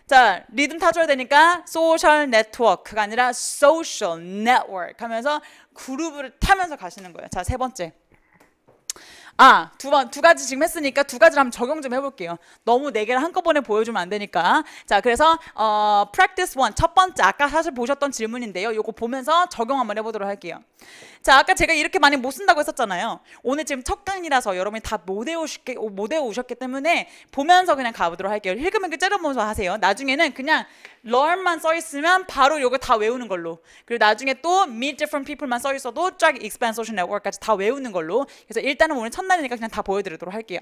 [SPEAKER 1] 자, 리듬 타줘야 되니까 소셜 네트워크가 아니라 social network 하면서 그룹을 타면서 가시는 거예요. 자, 세 번째. 아, 두, 번, 두 가지 지금 했으니까 두 가지를 한번 적용 좀 해볼게요. 너무 네 개를 한꺼번에 보여주면 안 되니까. 자, 그래서 어, practice one 첫 번째 아까 사실 보셨던 질문인데요. 요거 보면서 적용 한번 해보도록 할게요. 자, 아까 제가 이렇게 많이 못 쓴다고 했었잖아요. 오늘 지금 첫 강이라서 여러분이 다 못 외우셨기, 못 외우셨기 때문에 보면서 그냥 가보도록 할게요. 힐끔힐끔 째려보면서 하세요. 나중에는 그냥 learn만 써있으면 바로 요거 다 외우는 걸로. 그리고 나중에 또 meet different people만 써있어도 쫙 expand social network까지 다 외우는 걸로. 그래서 일단은 오늘 첫날이니까 그냥 다 보여드리도록 할게요.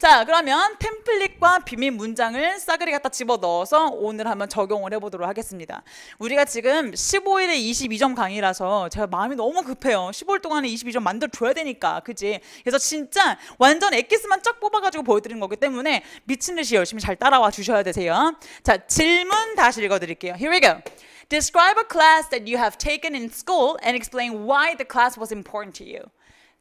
[SPEAKER 1] 자, 그러면 템플릿과 비밀 문장을 싸그리 갖다 집어넣어서 오늘 한번 적용을 해보도록 하겠습니다. 우리가 지금 15일에 22점 강의라서 제가 마음이 너무 급해요. 15일 동안에 22점 만들어줘야 되니까, 그지? 그래서 진짜 완전 액기스만쫙 뽑아가지고 보여드리는 거기 때문에 미친 듯이 열심히 잘 따라와 주셔야 되세요. 자, 질문 다시 읽어드릴게요. Here we go. Describe a class that you have taken in school and explain why the class was important to you.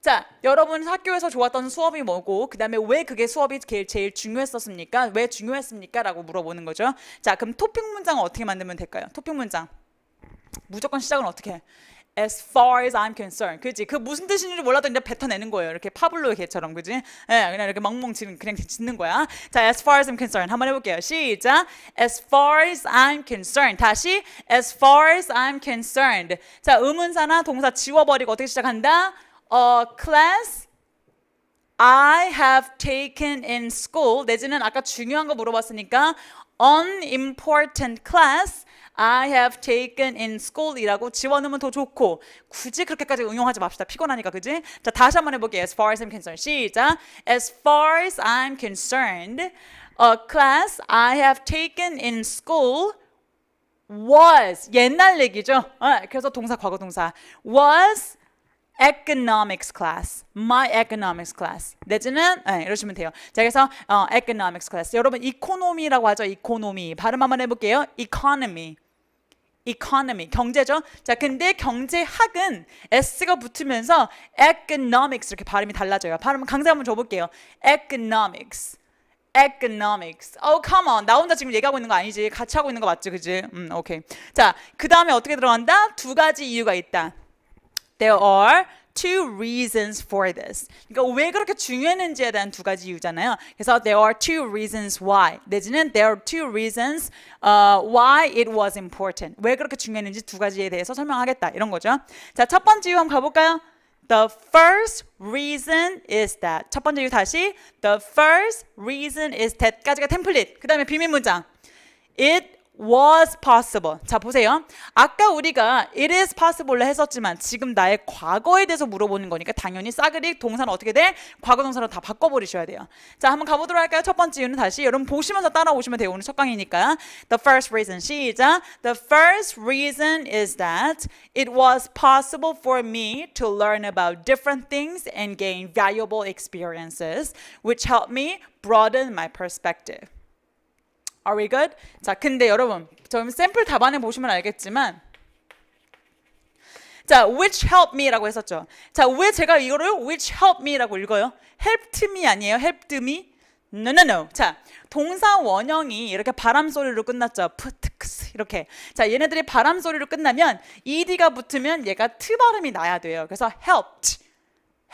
[SPEAKER 1] 자, 여러분 학교에서 좋았던 수업이 뭐고 그다음에 왜 그게 수업이 제일, 제일 중요했었습니까? 왜 중요했습니까? 라고 물어보는 거죠. 자, 그럼 토픽 문장 어떻게 만들면 될까요? 토픽 문장. 무조건 시작은 어떻게 해? As far as I'm concerned. 그지? 그 무슨 뜻인지 몰라도 이제 뱉어내는 거예요. 이렇게 파블로의 개처럼. 그지? 예, 그냥 이렇게 멍멍 지는, 그냥 짓는 거야. 자, as far as I'm concerned. 한번 해볼게요. 시작. As far as I'm concerned. 다시. As far as I'm concerned. 자, 의문사나 동사 지워버리고 어떻게 시작한다? 어, class I have taken in school 내지는 아까 중요한 거 물어봤으니까 unimportant class I have taken in school이라고 지워놓으면 더 좋고 굳이 그렇게까지 응용하지 맙시다. 피곤하니까 그지? 자 다시 한번 해볼게요. As far as I'm concerned 시작 As far as I'm concerned a class I have taken in school was 옛날 얘기죠. 어, 그래서 동사 과거 동사 was economics class, my economics class. 내지는 네, 이러시면 돼요. 자, 그래서 어, economics class. 여러분 economy라고 하죠. economy. 발음 한번 해볼게요. economy. economy 경제죠. 자, 근데 경제학은 s가 붙으면서 economics 이렇게 발음이 달라져요. 발음 강세 한번 줘볼게요. economics. economics. Oh, come on. 나 혼자 지금 얘기하고 있는 거 아니지. 같이 하고 있는 거 맞지, 그지? 음, 오케이. 자, 그 다음에 어떻게 들어간다? 두 가지 이유가 있다. There are two reasons for this. 그러니까 왜 그렇게 중요했는지에 대한 두 가지 이유잖아요. 그래서 there are two reasons why. 내지는 there are two reasons uh, why it was important. 왜 그렇게 중요했는지 두 가지에 대해서 설명하겠다. 이런 거죠. 자, 첫 번째 이유 한번 가볼까요? The first reason is that. 첫 번째 이유 다시. The first reason is that까지가 템플릿. 그 다음에 비밀 문장. It was possible. 자, 보세요. 아까 우리가 it is possible로 했었지만 지금 나의 과거에 대해서 물어보는 거니까 당연히 싸그리 동사는 어떻게 돼? 과거 동사로 다 바꿔버리셔야 돼요. 자, 한번 가보도록 할까요? 첫 번째 이유는 다시 여러분 보시면서 따라오시면 돼요. 오늘 첫 강의니까. The first reason, 시작. The first reason is that it was possible for me to learn about different things and gain valuable experiences which helped me broaden my perspective. Are we good? 자, 근데 여러분, 저희 샘플 답안을 보시면 알겠지만 자, which help me라고 했었죠. 자, 왜 제가 이거를 which help me라고 읽어요? helped me 아니에요? helped me? No, no, no. 자, 동사 원형이 이렇게 바람 소리로 끝났죠. 푸트크 이렇게. 자, 얘네들이 바람 소리로 끝나면 ed가 붙으면 얘가 트 발음이 나야 돼요. 그래서 helped,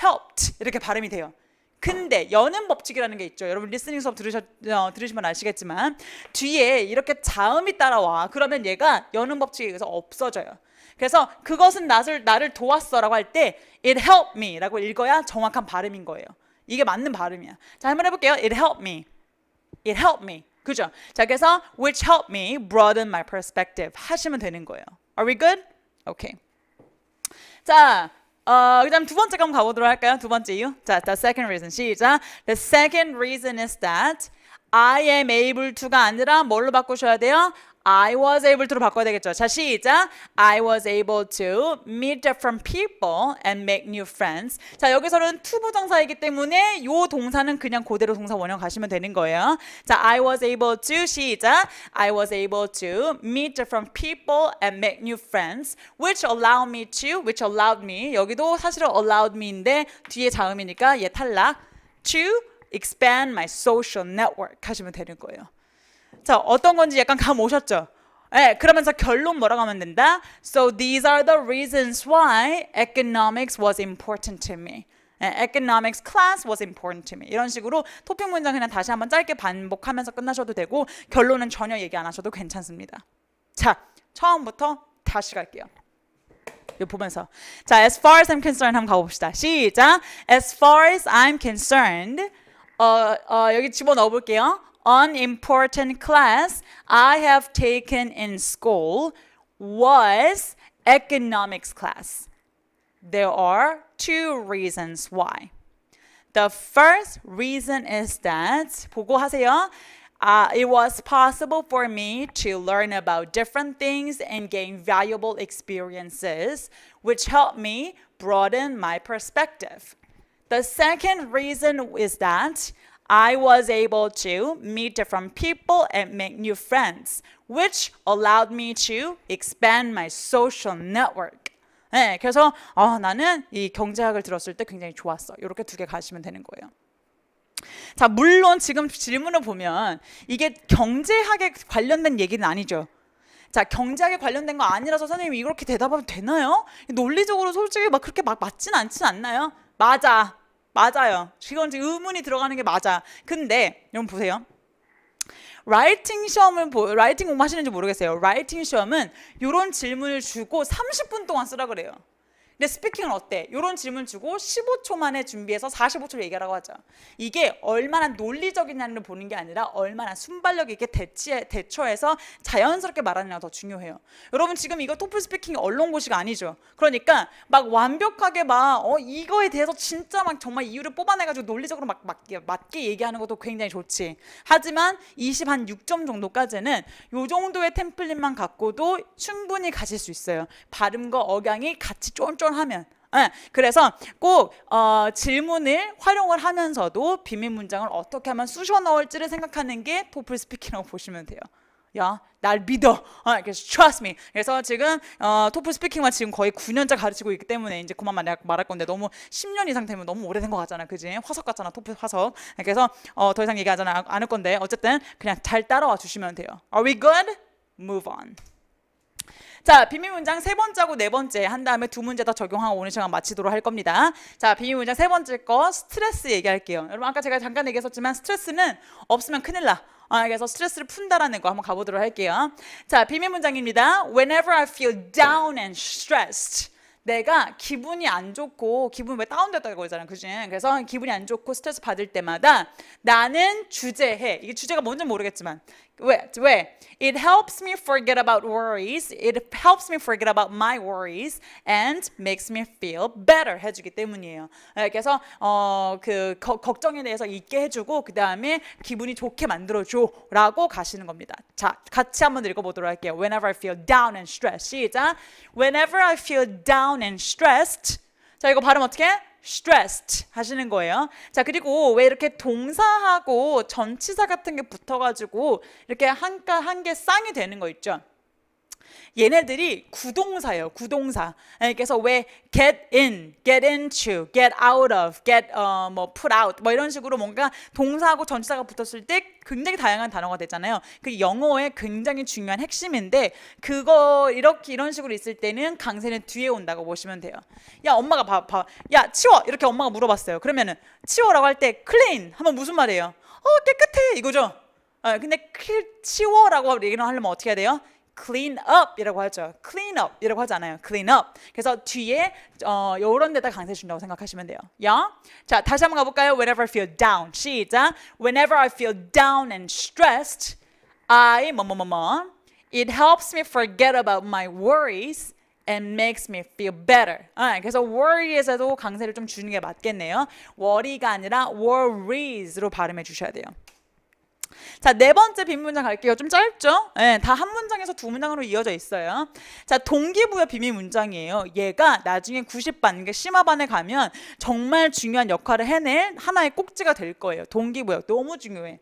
[SPEAKER 1] helped 이렇게 발음이 돼요. 근데 여는 법칙이라는 게 있죠. 여러분 리스닝 수업 들으셨, 어, 들으시면 아시겠지만 뒤에 이렇게 자음이 따라와. 그러면 얘가 여는 법칙에 의해서 없어져요. 그래서 그것은 나를, 나를 도왔어 라고 할 때 it helped me 라고 읽어야 정확한 발음인 거예요. 이게 맞는 발음이야. 자, 한번 해볼게요. It helped me. It helped me. 그죠? 자, 그래서 which helped me broaden my perspective 하시면 되는 거예요. Are we good? Okay. 자, 어, 그 다음 두 번째 건 가보도록 할까요? 두 번째 이유. 자, the second reason 시작. The second reason is that I am able to가 아니라 뭘로 바꾸셔야 돼요? I was able to로 바꿔야 되겠죠. 자, 시작. I was able to meet different people and make new friends. 자, 여기서는 to 부정사이기 때문에 요 동사는 그냥 그대로 동사 원형 가시면 되는 거예요. 자, I was able to 시작. I was able to meet different people and make new friends which allowed me to which allowed me 여기도 사실은 allowed me인데 뒤에 자음이니까 얘 탈락. to expand my social network 하시면 되는 거예요. 자, 어떤 건지 약간 감 오셨죠? 예, 그러면서 결론 뭐라고 하면 된다? So these are the reasons why economics was important to me. economics class was important to me. 이런 식으로 토핑 문장 그냥 다시 한번 짧게 반복하면서 끝나셔도 되고 결론은 전혀 얘기 안 하셔도 괜찮습니다. 자, 처음부터 다시 갈게요. 이거 보면서 자, as far as I'm concerned 한번 가봅시다. 시작. As far as I'm concerned 어, 어 여기 집어넣어 볼게요. unimportant class I have taken in school was economics class. There are two reasons why. The first reason is that 보고하세요. Uh, it was possible for me to learn about different things and gain valuable experiences, which helped me broaden my perspective. The second reason is that I was able to meet different people and make new friends, which allowed me to expand my social network. 네, 그래서 어, 나는 이 경제학을 들었을 때 굉장히 좋았어. 이렇게 두 개 가시면 되는 거예요. 자, 물론 지금 질문을 보면 이게 경제학에 관련된 얘기는 아니죠. 자, 경제학에 관련된 거 아니라서 선생님이 이렇게 대답하면 되나요? 논리적으로 솔직히 막 그렇게 막 맞진 않진 않나요? 맞아. 맞아요. 지금 의문이 들어가는 게 맞아. 근데 여러분 보세요. 라이팅 시험을 보, 라이팅 공부하시는지 뭐 모르겠어요. 라이팅 시험은 이런 질문을 주고 30분 동안 쓰라 그래요. 근데 스피킹은 어때? 이런 질문 주고 15초 만에 준비해서 45초를 얘기하라고 하죠. 이게 얼마나 논리적이냐를 보는 게 아니라 얼마나 순발력 있게 대치, 대처해서 자연스럽게 말하느냐가 더 중요해요. 여러분 지금 이거 토플 스피킹이 언론고시가 아니죠. 그러니까 막 완벽하게 막 어, 이거에 대해서 진짜 막 정말 이유를 뽑아내가지고 논리적으로 막, 막 맞게 얘기하는 것도 굉장히 좋지. 하지만 20 한 6점 정도까지는 이 정도의 템플릿만 갖고도 충분히 가실 수 있어요. 발음과 억양이 같이 쫀쫀 실존하면 네, 그래서 꼭 어, 질문을 활용을 하면서도 비밀 문장을 어떻게 하면 쑤셔 넣을지를 생각하는 게 토플 스피킹이라고 보시면 돼요. 야, 날 믿어. 아, 그래서 trust me. 그래서 지금 어, 토플 스피킹만 지금 거의 9년째 가르치고 있기 때문에 이제 그만 말할 건데 너무 10년 이상 되면 너무 오래된 거 같잖아, 그지? 화석 같잖아, 토플 화석. 그래서 어, 더 이상 얘기하잖 않을 건데 어쨌든 그냥 잘 따라와 주시면 돼요. Are we good? Move on. 자, 비밀 문장 세번째고네 번째 한 다음에 두 문제 더 적용하고 오늘 시간 마치도록 할 겁니다. 자, 비밀 문장 세 번째 거 스트레스 얘기할게요. 여러분 아까 제가 잠깐 얘기했었지만 스트레스는 없으면 큰일 나. 아, 그래서 스트레스를 푼다라는 거 한번 가보도록 할게요. 자, 비밀 문장입니다. Whenever I feel down and stressed. 내가 기분이 안 좋고 기분 왜 다운됐다고 그러잖아요 그지 그래서 기분이 안 좋고 스트레스 받을 때마다 나는 주제해 이게 주제가 뭔지 모르겠지만 왜? 왜? It helps me forget about worries. It helps me forget about my worries and makes me feel better 해주기 때문이에요. 그래서 어, 그 거, 걱정에 대해서 잊게 해주고 그 다음에 기분이 좋게 만들어줘라고 가시는 겁니다. 자, 같이 한번 읽어보도록 할게요. Whenever I feel down and stressed. 시작. Whenever I feel down and stressed. 자, 이거 발음 어떻게? 해? stressed 하시는 거예요. 자, 그리고 왜 이렇게 동사하고 전치사 같은 게 붙어가지고 이렇게 한, 가한 개 쌍이 되는 거 있죠? 얘네들이 구동사예요. 구동사. 예, 그래서 왜 get in, get into, get out of, get 어, 뭐 put out 뭐 이런 식으로 뭔가 동사하고 전치사가 붙었을 때 굉장히 다양한 단어가 되잖아요. 그 영어의 굉장히 중요한 핵심인데 그거 이렇게 이런 식으로 있을 때는 강세는 뒤에 온다고 보시면 돼요. 야 엄마가 봐, 봐. 야 치워 이렇게 엄마가 물어봤어요. 그러면은 치워라고 할 때 clean 하면 무슨 말이에요? 어 깨끗해 이거죠. 어, 근데 치워라고 얘기를 하려면 어떻게 해야 돼요? clean up이라고 하죠. clean up이라고 하지 아요 clean up. 그래서 뒤에 어, 요런 데다 강세 준다고 생각하시면 돼요. 야? 자, 다시 한번 가볼까요? Whenever I feel down. 시작. Whenever I feel down and stressed, I 뭐뭐뭐뭐. It helps me forget about my worries and makes me feel better. 아, 그래서 worry에서도 강세를 좀 주는 게 맞겠네요. worry가 아니라 worries로 발음해 주셔야 돼요. 자, 네 번째 빈 문장 갈게요. 좀 짧죠? 네, 예, 다 한 문장에서 두 문장으로 이어져 있어요. 자, 동기부여 비 문장이에요. 얘가 나중에 90반, 그러니까 심화반에 가면 정말 중요한 역할을 해낼 하나의 꼭지가 될 거예요. 동기부여. 너무 중요해.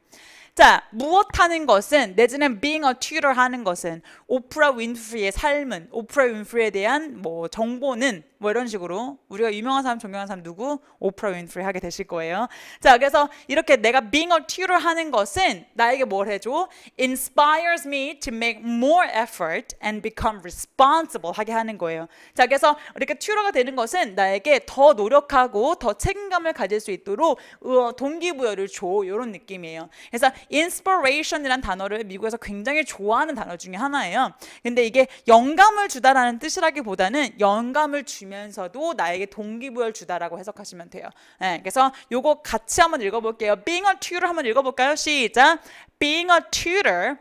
[SPEAKER 1] 자, 무엇 하는 것은 내지는 being a tutor 하는 것은 오프라 윈프리의 삶은 오프라 윈프리에 대한 뭐 정보는 뭐 이런 식으로 우리가 유명한 사람 존경하는 사람 누구? 오프라 윈프리 하게 되실 거예요 자 그래서 이렇게 내가 being a tutor 하는 것은 나에게 뭘 해줘? inspires me to make more effort and become responsible 하게 하는 거예요 자 그래서 이렇게 튜러가 되는 것은 나에게 더 노력하고 더 책임감을 가질 수 있도록 어, 동기부여를 줘 이런 느낌이에요 그래서 inspiration이란 단어를 미국에서 굉장히 좋아하는 단어 중에 하나예요 근데 이게 영감을 주다라는 뜻이라기보다는 영감을 주면 주면서도 나에게 동기부여를 주다라고 해석하시면 돼요. 네, 그래서 요거 같이 한번 읽어볼게요. Being a tutor 한번 읽어볼까요? 시작. Being a tutor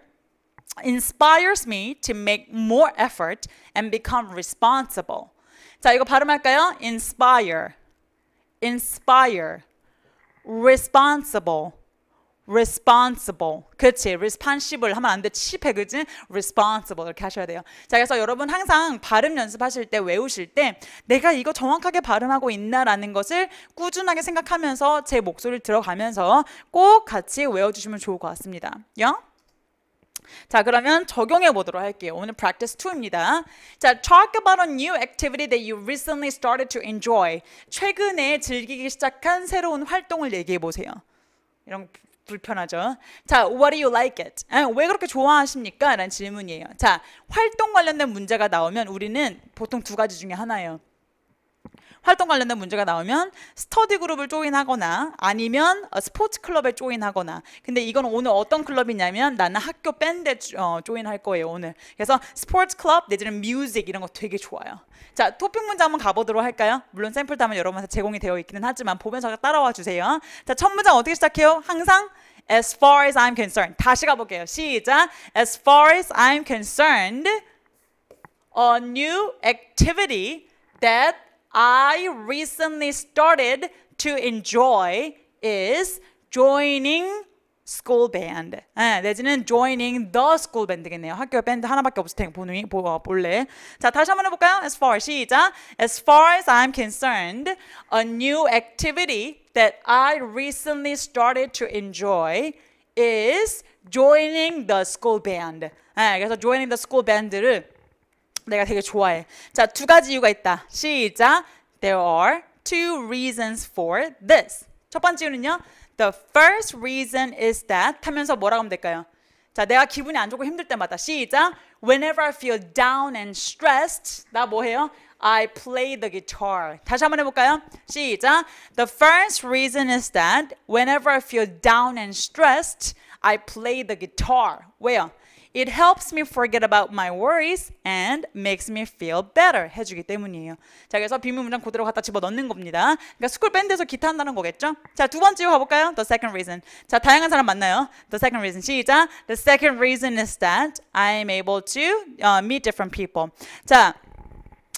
[SPEAKER 1] inspires me to make more effort and become responsible. 자, 이거 발음할까요? inspire, inspire, responsible. responsible. 그치지 responsible 하면 안 돼. 칩해 그지? responsible 이렇게 하셔야 돼요. 자, 그래서 여러분 항상 발음 연습하실 때 외우실 때 내가 이거 정확하게 발음하고 있나라는 것을 꾸준하게 생각하면서 제 목소리를 들어가면서 꼭 같이 외워 주시면 좋을 것 같습니다. 영? 자, 그러면 적용해 보도록 할게요. 오늘 practice 2입니다. 자, talk about a new activity that you recently started to enjoy. 최근에 즐기기 시작한 새로운 활동을 얘기해 보세요. 이런 불편하죠. 자, what do you like it? 왜 그렇게 좋아하십니까? 라는 질문이에요. 자, 활동 관련된 문제가 나오면 우리는 보통 두 가지 중에 하나예요. 활동 관련된 문제가 나오면 스터디 그룹을 조인하거나 아니면 어, 스포츠 클럽에 조인하거나 근데 이건 오늘 어떤 클럽이냐면 나는 학교 밴드에 어, 조인할 거예요 오늘 그래서 스포츠 클럽 내지는 뮤직 이런 거 되게 좋아요 자 토픽 문제 한번 가보도록 할까요? 물론 샘플 담은 여러분한테 제공이 되어 있기는 하지만 보면서 따라와 주세요 자 첫 문장 어떻게 시작해요? 항상 As far as I'm concerned 다시 가볼게요 시작 As far as I'm concerned a new activity that I recently started to enjoy is joining school band. 네, 내지는 joining the school band 되겠네요. 학교 밴드 하나밖에 없을 테니 본래. 자, 다시 한번 해볼까요? As far 시작. As far as I'm concerned, a new activity that I recently started to enjoy is joining the school band. 그래서 joining the school band를 내가 되게 좋아해. 자, 두 가지 이유가 있다. 시작. There are two reasons for this. 첫 번째 이유는요. The first reason is that 하면서 뭐라고 하면 될까요? 자, 내가 기분이 안 좋고 힘들 때마다 시작. Whenever I feel down and stressed, 나뭐 해요? I play the guitar. 다시 한번 해볼까요? 시작. The first reason is that whenever I feel down and stressed, I play the guitar. 왜요? It helps me forget about my worries and makes me feel better 해주기 때문이에요. 자, 그래서 비밀 문장 그대로 갖다 집어넣는 겁니다. 그러니까 스쿨 밴드에서 기타 한다는 거겠죠? 자, 두 번째로 가볼까요? The second reason. 자, 다양한 사람 만나요. The second reason 시작. The second reason is that I'm able to uh, meet different people. 자,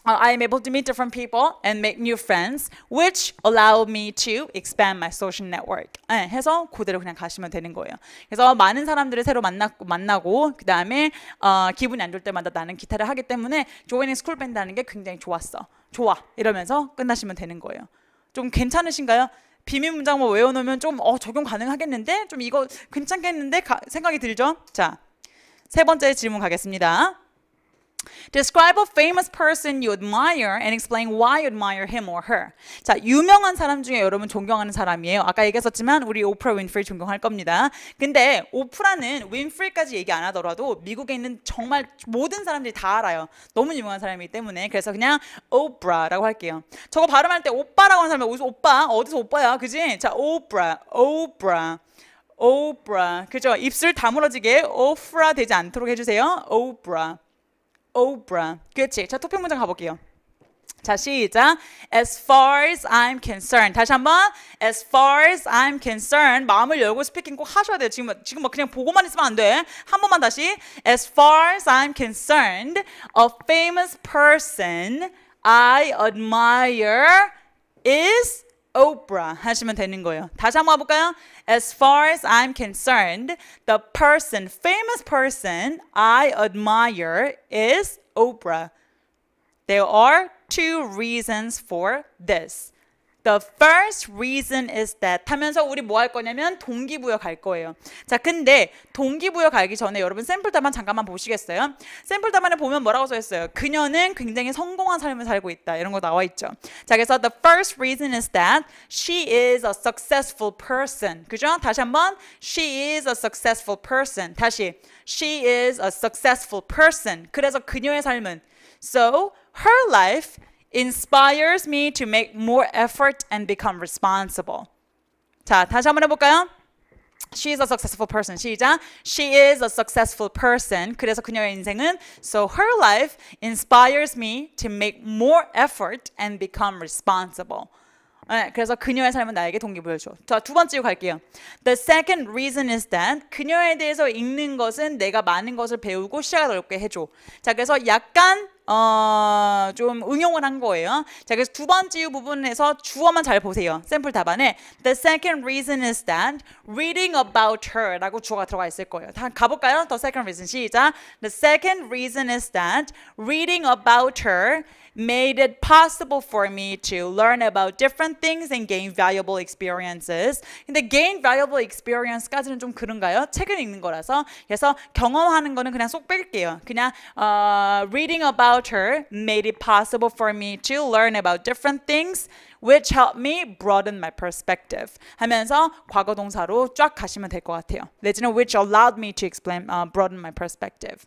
[SPEAKER 1] Uh, I am able to meet different people and make new friends, which allow me to expand my social network. 네, 해서 그대로 그냥 가시면 되는 거예요. 그래서 많은 사람들을 새로 만나고, 만나고 그 다음에 어, 기분이 안 좋을 때마다 나는 기타를 하기 때문에 조이닝 스쿨 밴드라는 게 굉장히 좋았어. 좋아 이러면서 끝나시면 되는 거예요. 좀 괜찮으신가요? 비밀 문장 뭐 외워놓으면 좀 어, 적용 가능하겠는데? 좀 이거 괜찮겠는데? 가, 생각이 들죠? 자, 세 번째 질문 가겠습니다. Describe a famous person you admire and explain why you admire him or her. 자, 유명한 사람 중에 여러분 존경하는 사람이에요. 아까 얘기했었지만 우리 오프라 윈프리 존경할 겁니다. 근데 오프라는 윈프리까지 얘기 안 하더라도 미국에 있는 정말 모든 사람들이 다 알아요. 너무 유명한 사람이기 때문에 그래서 그냥 오프라라고 할게요. 저거 발음할 때 오빠라고 하는 사람이 어디서 오빠? 어디서 오빠야? 그지? 자, 오프라, 오프라. 오프라 그죠 입술 다물어지게 오프라 되지 않도록 해주세요 오프라 Oprah. 그렇지. 자, 토평 문장 가볼게요. 자, 시작. As far as I'm concerned. 다시 한번. As far as I'm concerned. 마음을 열고 스피킹 꼭 하셔야 돼요. 지금, 지금 막 그냥 보고만 있으면 안 돼. 한 번만 다시. As far as I'm concerned, a famous person I admire is Oprah 하시면 되는 거예요. 다시 한번 볼까요? As far as I'm concerned, the person, famous person I admire is Oprah. There are two reasons for this. The first reason is that 하면서 우리 뭐 할 거냐면 동기부여 갈 거예요. 자, 근데 동기부여 가기 전에 여러분 샘플 답안 잠깐만 보시겠어요? 샘플 답안을 보면 뭐라고 써 있어요? 그녀는 굉장히 성공한 삶을 살고 있다. 이런 거 나와 있죠. 자, 그래서 the first reason is that she is a successful person. 그죠? 다시 한번 she is a successful person. 다시 she is a successful person. 그래서 그녀의 삶은 so her life inspires me to make more effort and become responsible. 자, 다시 한번 해볼까요? She is a successful person. 시작. She is a successful person. 그래서 그녀의 인생은 so her life inspires me to make more effort and become responsible. 네, 그래서 그녀의 삶은 나에게 동기부여 줘. 자, 두 번째로 갈게요. The second reason is that 그녀에 대해서 읽는 것은 내가 많은 것을 배우고 시야가 넓게 해줘. 자, 그래서 약간 어, 좀 응용을 한 거예요. 자, 그래서 두 번째 부분에서 주어만 잘 보세요. 샘플 답안에 The second reason is that reading about her 라고 주어가 들어가 있을 거예요. 다 가볼까요? The second reason 시작. The second reason is that reading about her made it possible for me to learn about different things and gain valuable experiences. 근데 gain valuable experience까지는 좀 그런가요? 책을 읽는 거라서. 그래서 경험하는 거는 그냥 쏙 뺄게요. 그냥 어, reading about about her made it possible for me to learn about different things which helped me broaden my perspective 하면서 과거 동사로 쫙 가시면 될 것 같아요. 내지는 which allowed me to explain uh, broaden my perspective.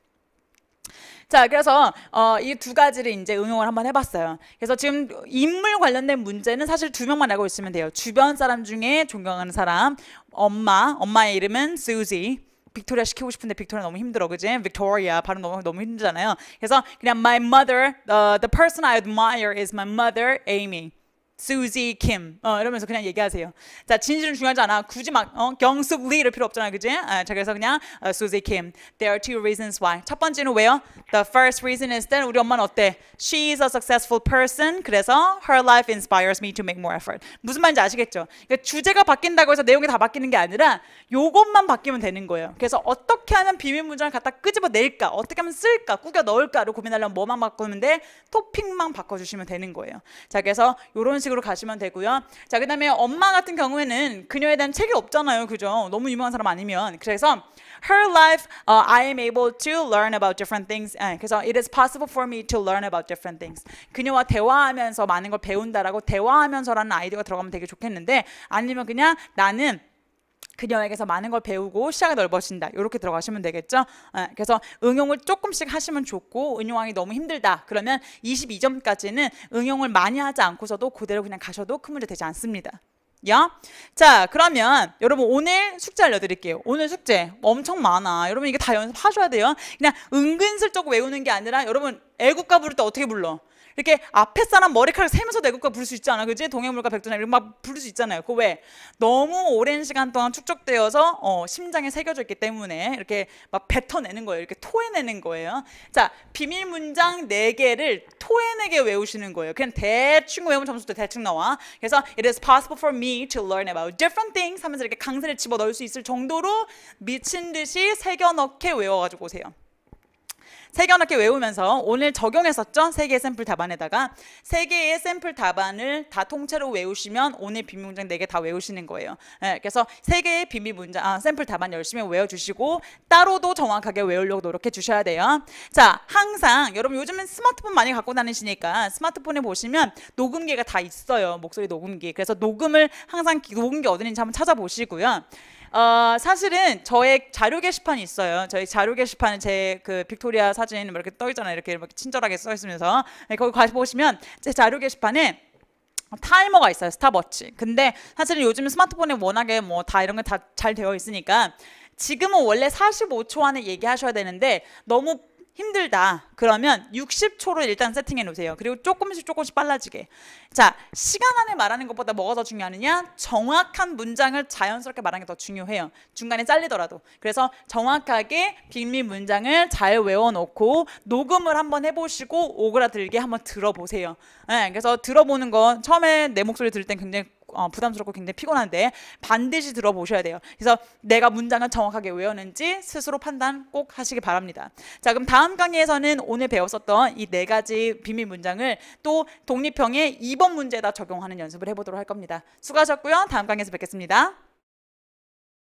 [SPEAKER 1] 자, 그래서 어, 이두 가지를 이제 응용을 한번 해봤어요. 그래서 지금 인물 관련된 문제는 사실 두 명만 알고 있으면 돼요. 주변 사람 중에 존경하는 사람, 엄마, 엄마의 이름은 Susie. 빅토리아 시키고 싶은데 빅토리아 너무 힘들어 그지? 빅토리아 발음 너무 너무 힘들잖아요. 그래서 그냥 my mother, uh, the person I admire is my mother, Amy. 수지 김 어, 이러면서 그냥 얘기하세요. 자 진실은 중요하지 않아. 굳이 막 어, 경숙 리 이럴 필요 없잖아, 그지? 아, 자 그래서 그냥 수지 어, 김. There are two reasons why. 첫 번째는 왜요? The first reason is that 우리 엄마는 어때? She is a successful person. 그래서 her life inspires me to make more effort. 무슨 말인지 아시겠죠? 그러니까 주제가 바뀐다고 해서 내용이 다 바뀌는 게 아니라 요것만 바뀌면 되는 거예요. 그래서 어떻게 하면 비밀 문장을 갖다 끄집어 낼까, 어떻게 하면 쓸까, 꾸겨 넣을까를 고민하려면 뭐만 바꾸면 돼? 토핑만 바꿔주시면 되는 거예요. 자 그래서 요런 식으로 가시면 되고요. 자, 그 다음에 엄마 같은 경우에는 그녀에 대한 책이 없잖아요. 그죠? 너무 유명한 사람 아니면. 그래서 her life, uh, I am able to learn about different things. 아, 그래서 it is possible for me to learn about different things. 그녀와 대화하면서 많은 걸 배운다라고 대화하면서라는 아이디어가 들어가면 되게 좋겠는데 아니면 그냥 나는 그녀에게서 많은 걸 배우고 시야가 넓어진다. 이렇게 들어가시면 되겠죠. 예, 그래서 응용을 조금씩 하시면 좋고 응용하기 너무 힘들다. 그러면 22점까지는 응용을 많이 하지 않고서도 그대로 그냥 가셔도 큰 문제 되지 않습니다. 야? 자 그러면 여러분 오늘 숙제 알려드릴게요 오늘 숙제 엄청 많아 여러분 이게 다 연습하셔야 돼요 그냥 은근슬쩍 외우는 게 아니라 여러분 애국가 부를 때 어떻게 불러? 이렇게 앞에 사람 머리카락 세면서 내 것과 부를 수 있지 않아? 그지? 동해물과 백두산 이런 막 부를 수 있잖아요. 그 왜? 너무 오랜 시간 동안 축적되어서 어, 심장에 새겨져 있기 때문에 이렇게 막 뱉어내는 거예요. 이렇게 토해내는 거예요. 자, 비밀 문장 네개를 토해내게 외우시는 거예요. 그냥 대충 외우면 점수도 대충 나와. 그래서 it is possible for me to learn about different things 하면서 이렇게 강세를 집어넣을 수 있을 정도로 미친 듯이 새겨넣게 외워가지고 오세요. 세견학회 외우면서 오늘 적용했었죠? 세 개의 샘플 답안에다가 세 개의 샘플 답안을 다 통째로 외우시면 오늘 비밀 문장 네 개 다 외우시는 거예요. 네, 그래서 세 개의 비밀 문장, 아, 샘플 답안 열심히 외워주시고 따로도 정확하게 외우려고 노력해 주셔야 돼요. 자, 항상 여러분 요즘은 스마트폰 많이 갖고 다니시니까 스마트폰에 보시면 녹음기가 다 있어요. 목소리 녹음기. 그래서 녹음을 항상 녹음기 어디 있는지 한번 찾아보시고요. 어, 사실은 저의 자료 게시판이 있어요. 저희 자료 게시판은 제그 빅토리아 사진 뭐 이렇게 떠 있잖아요. 이렇게 이렇게 친절하게 써 있으면서 네, 거기 가 보시면 제 자료 게시판에 타이머가 있어요. 스탑워치. 근데 사실은 요즘 스마트폰에 워낙에 뭐 다 이런 게다 잘 되어 있으니까 지금은 원래 45초 안에 얘기하셔야 되는데 너무 힘들다. 그러면 60초로 일단 세팅해 놓으세요. 그리고 조금씩 조금씩 빨라지게. 자, 시간 안에 말하는 것보다 뭐가 더 중요하느냐? 정확한 문장을 자연스럽게 말하는 게 더 중요해요. 중간에 잘리더라도. 그래서 정확하게 빅미 문장을 잘 외워놓고 녹음을 한번 해보시고 오그라들게 한번 들어보세요. 네, 그래서 들어보는 건 처음에 내 목소리 들을 땐 굉장히 어, 부담스럽고 굉장히 피곤한데 반드시 들어보셔야 돼요. 그래서 내가 문장을 정확하게 외웠는지 스스로 판단 꼭 하시기 바랍니다. 자 그럼 다음 강의에서는 오늘 배웠었던 이 네 가지 비밀 문장을 또 독립형의 2번 문제에다 적용하는 연습을 해보도록 할 겁니다. 수고하셨고요. 다음 강의에서 뵙겠습니다.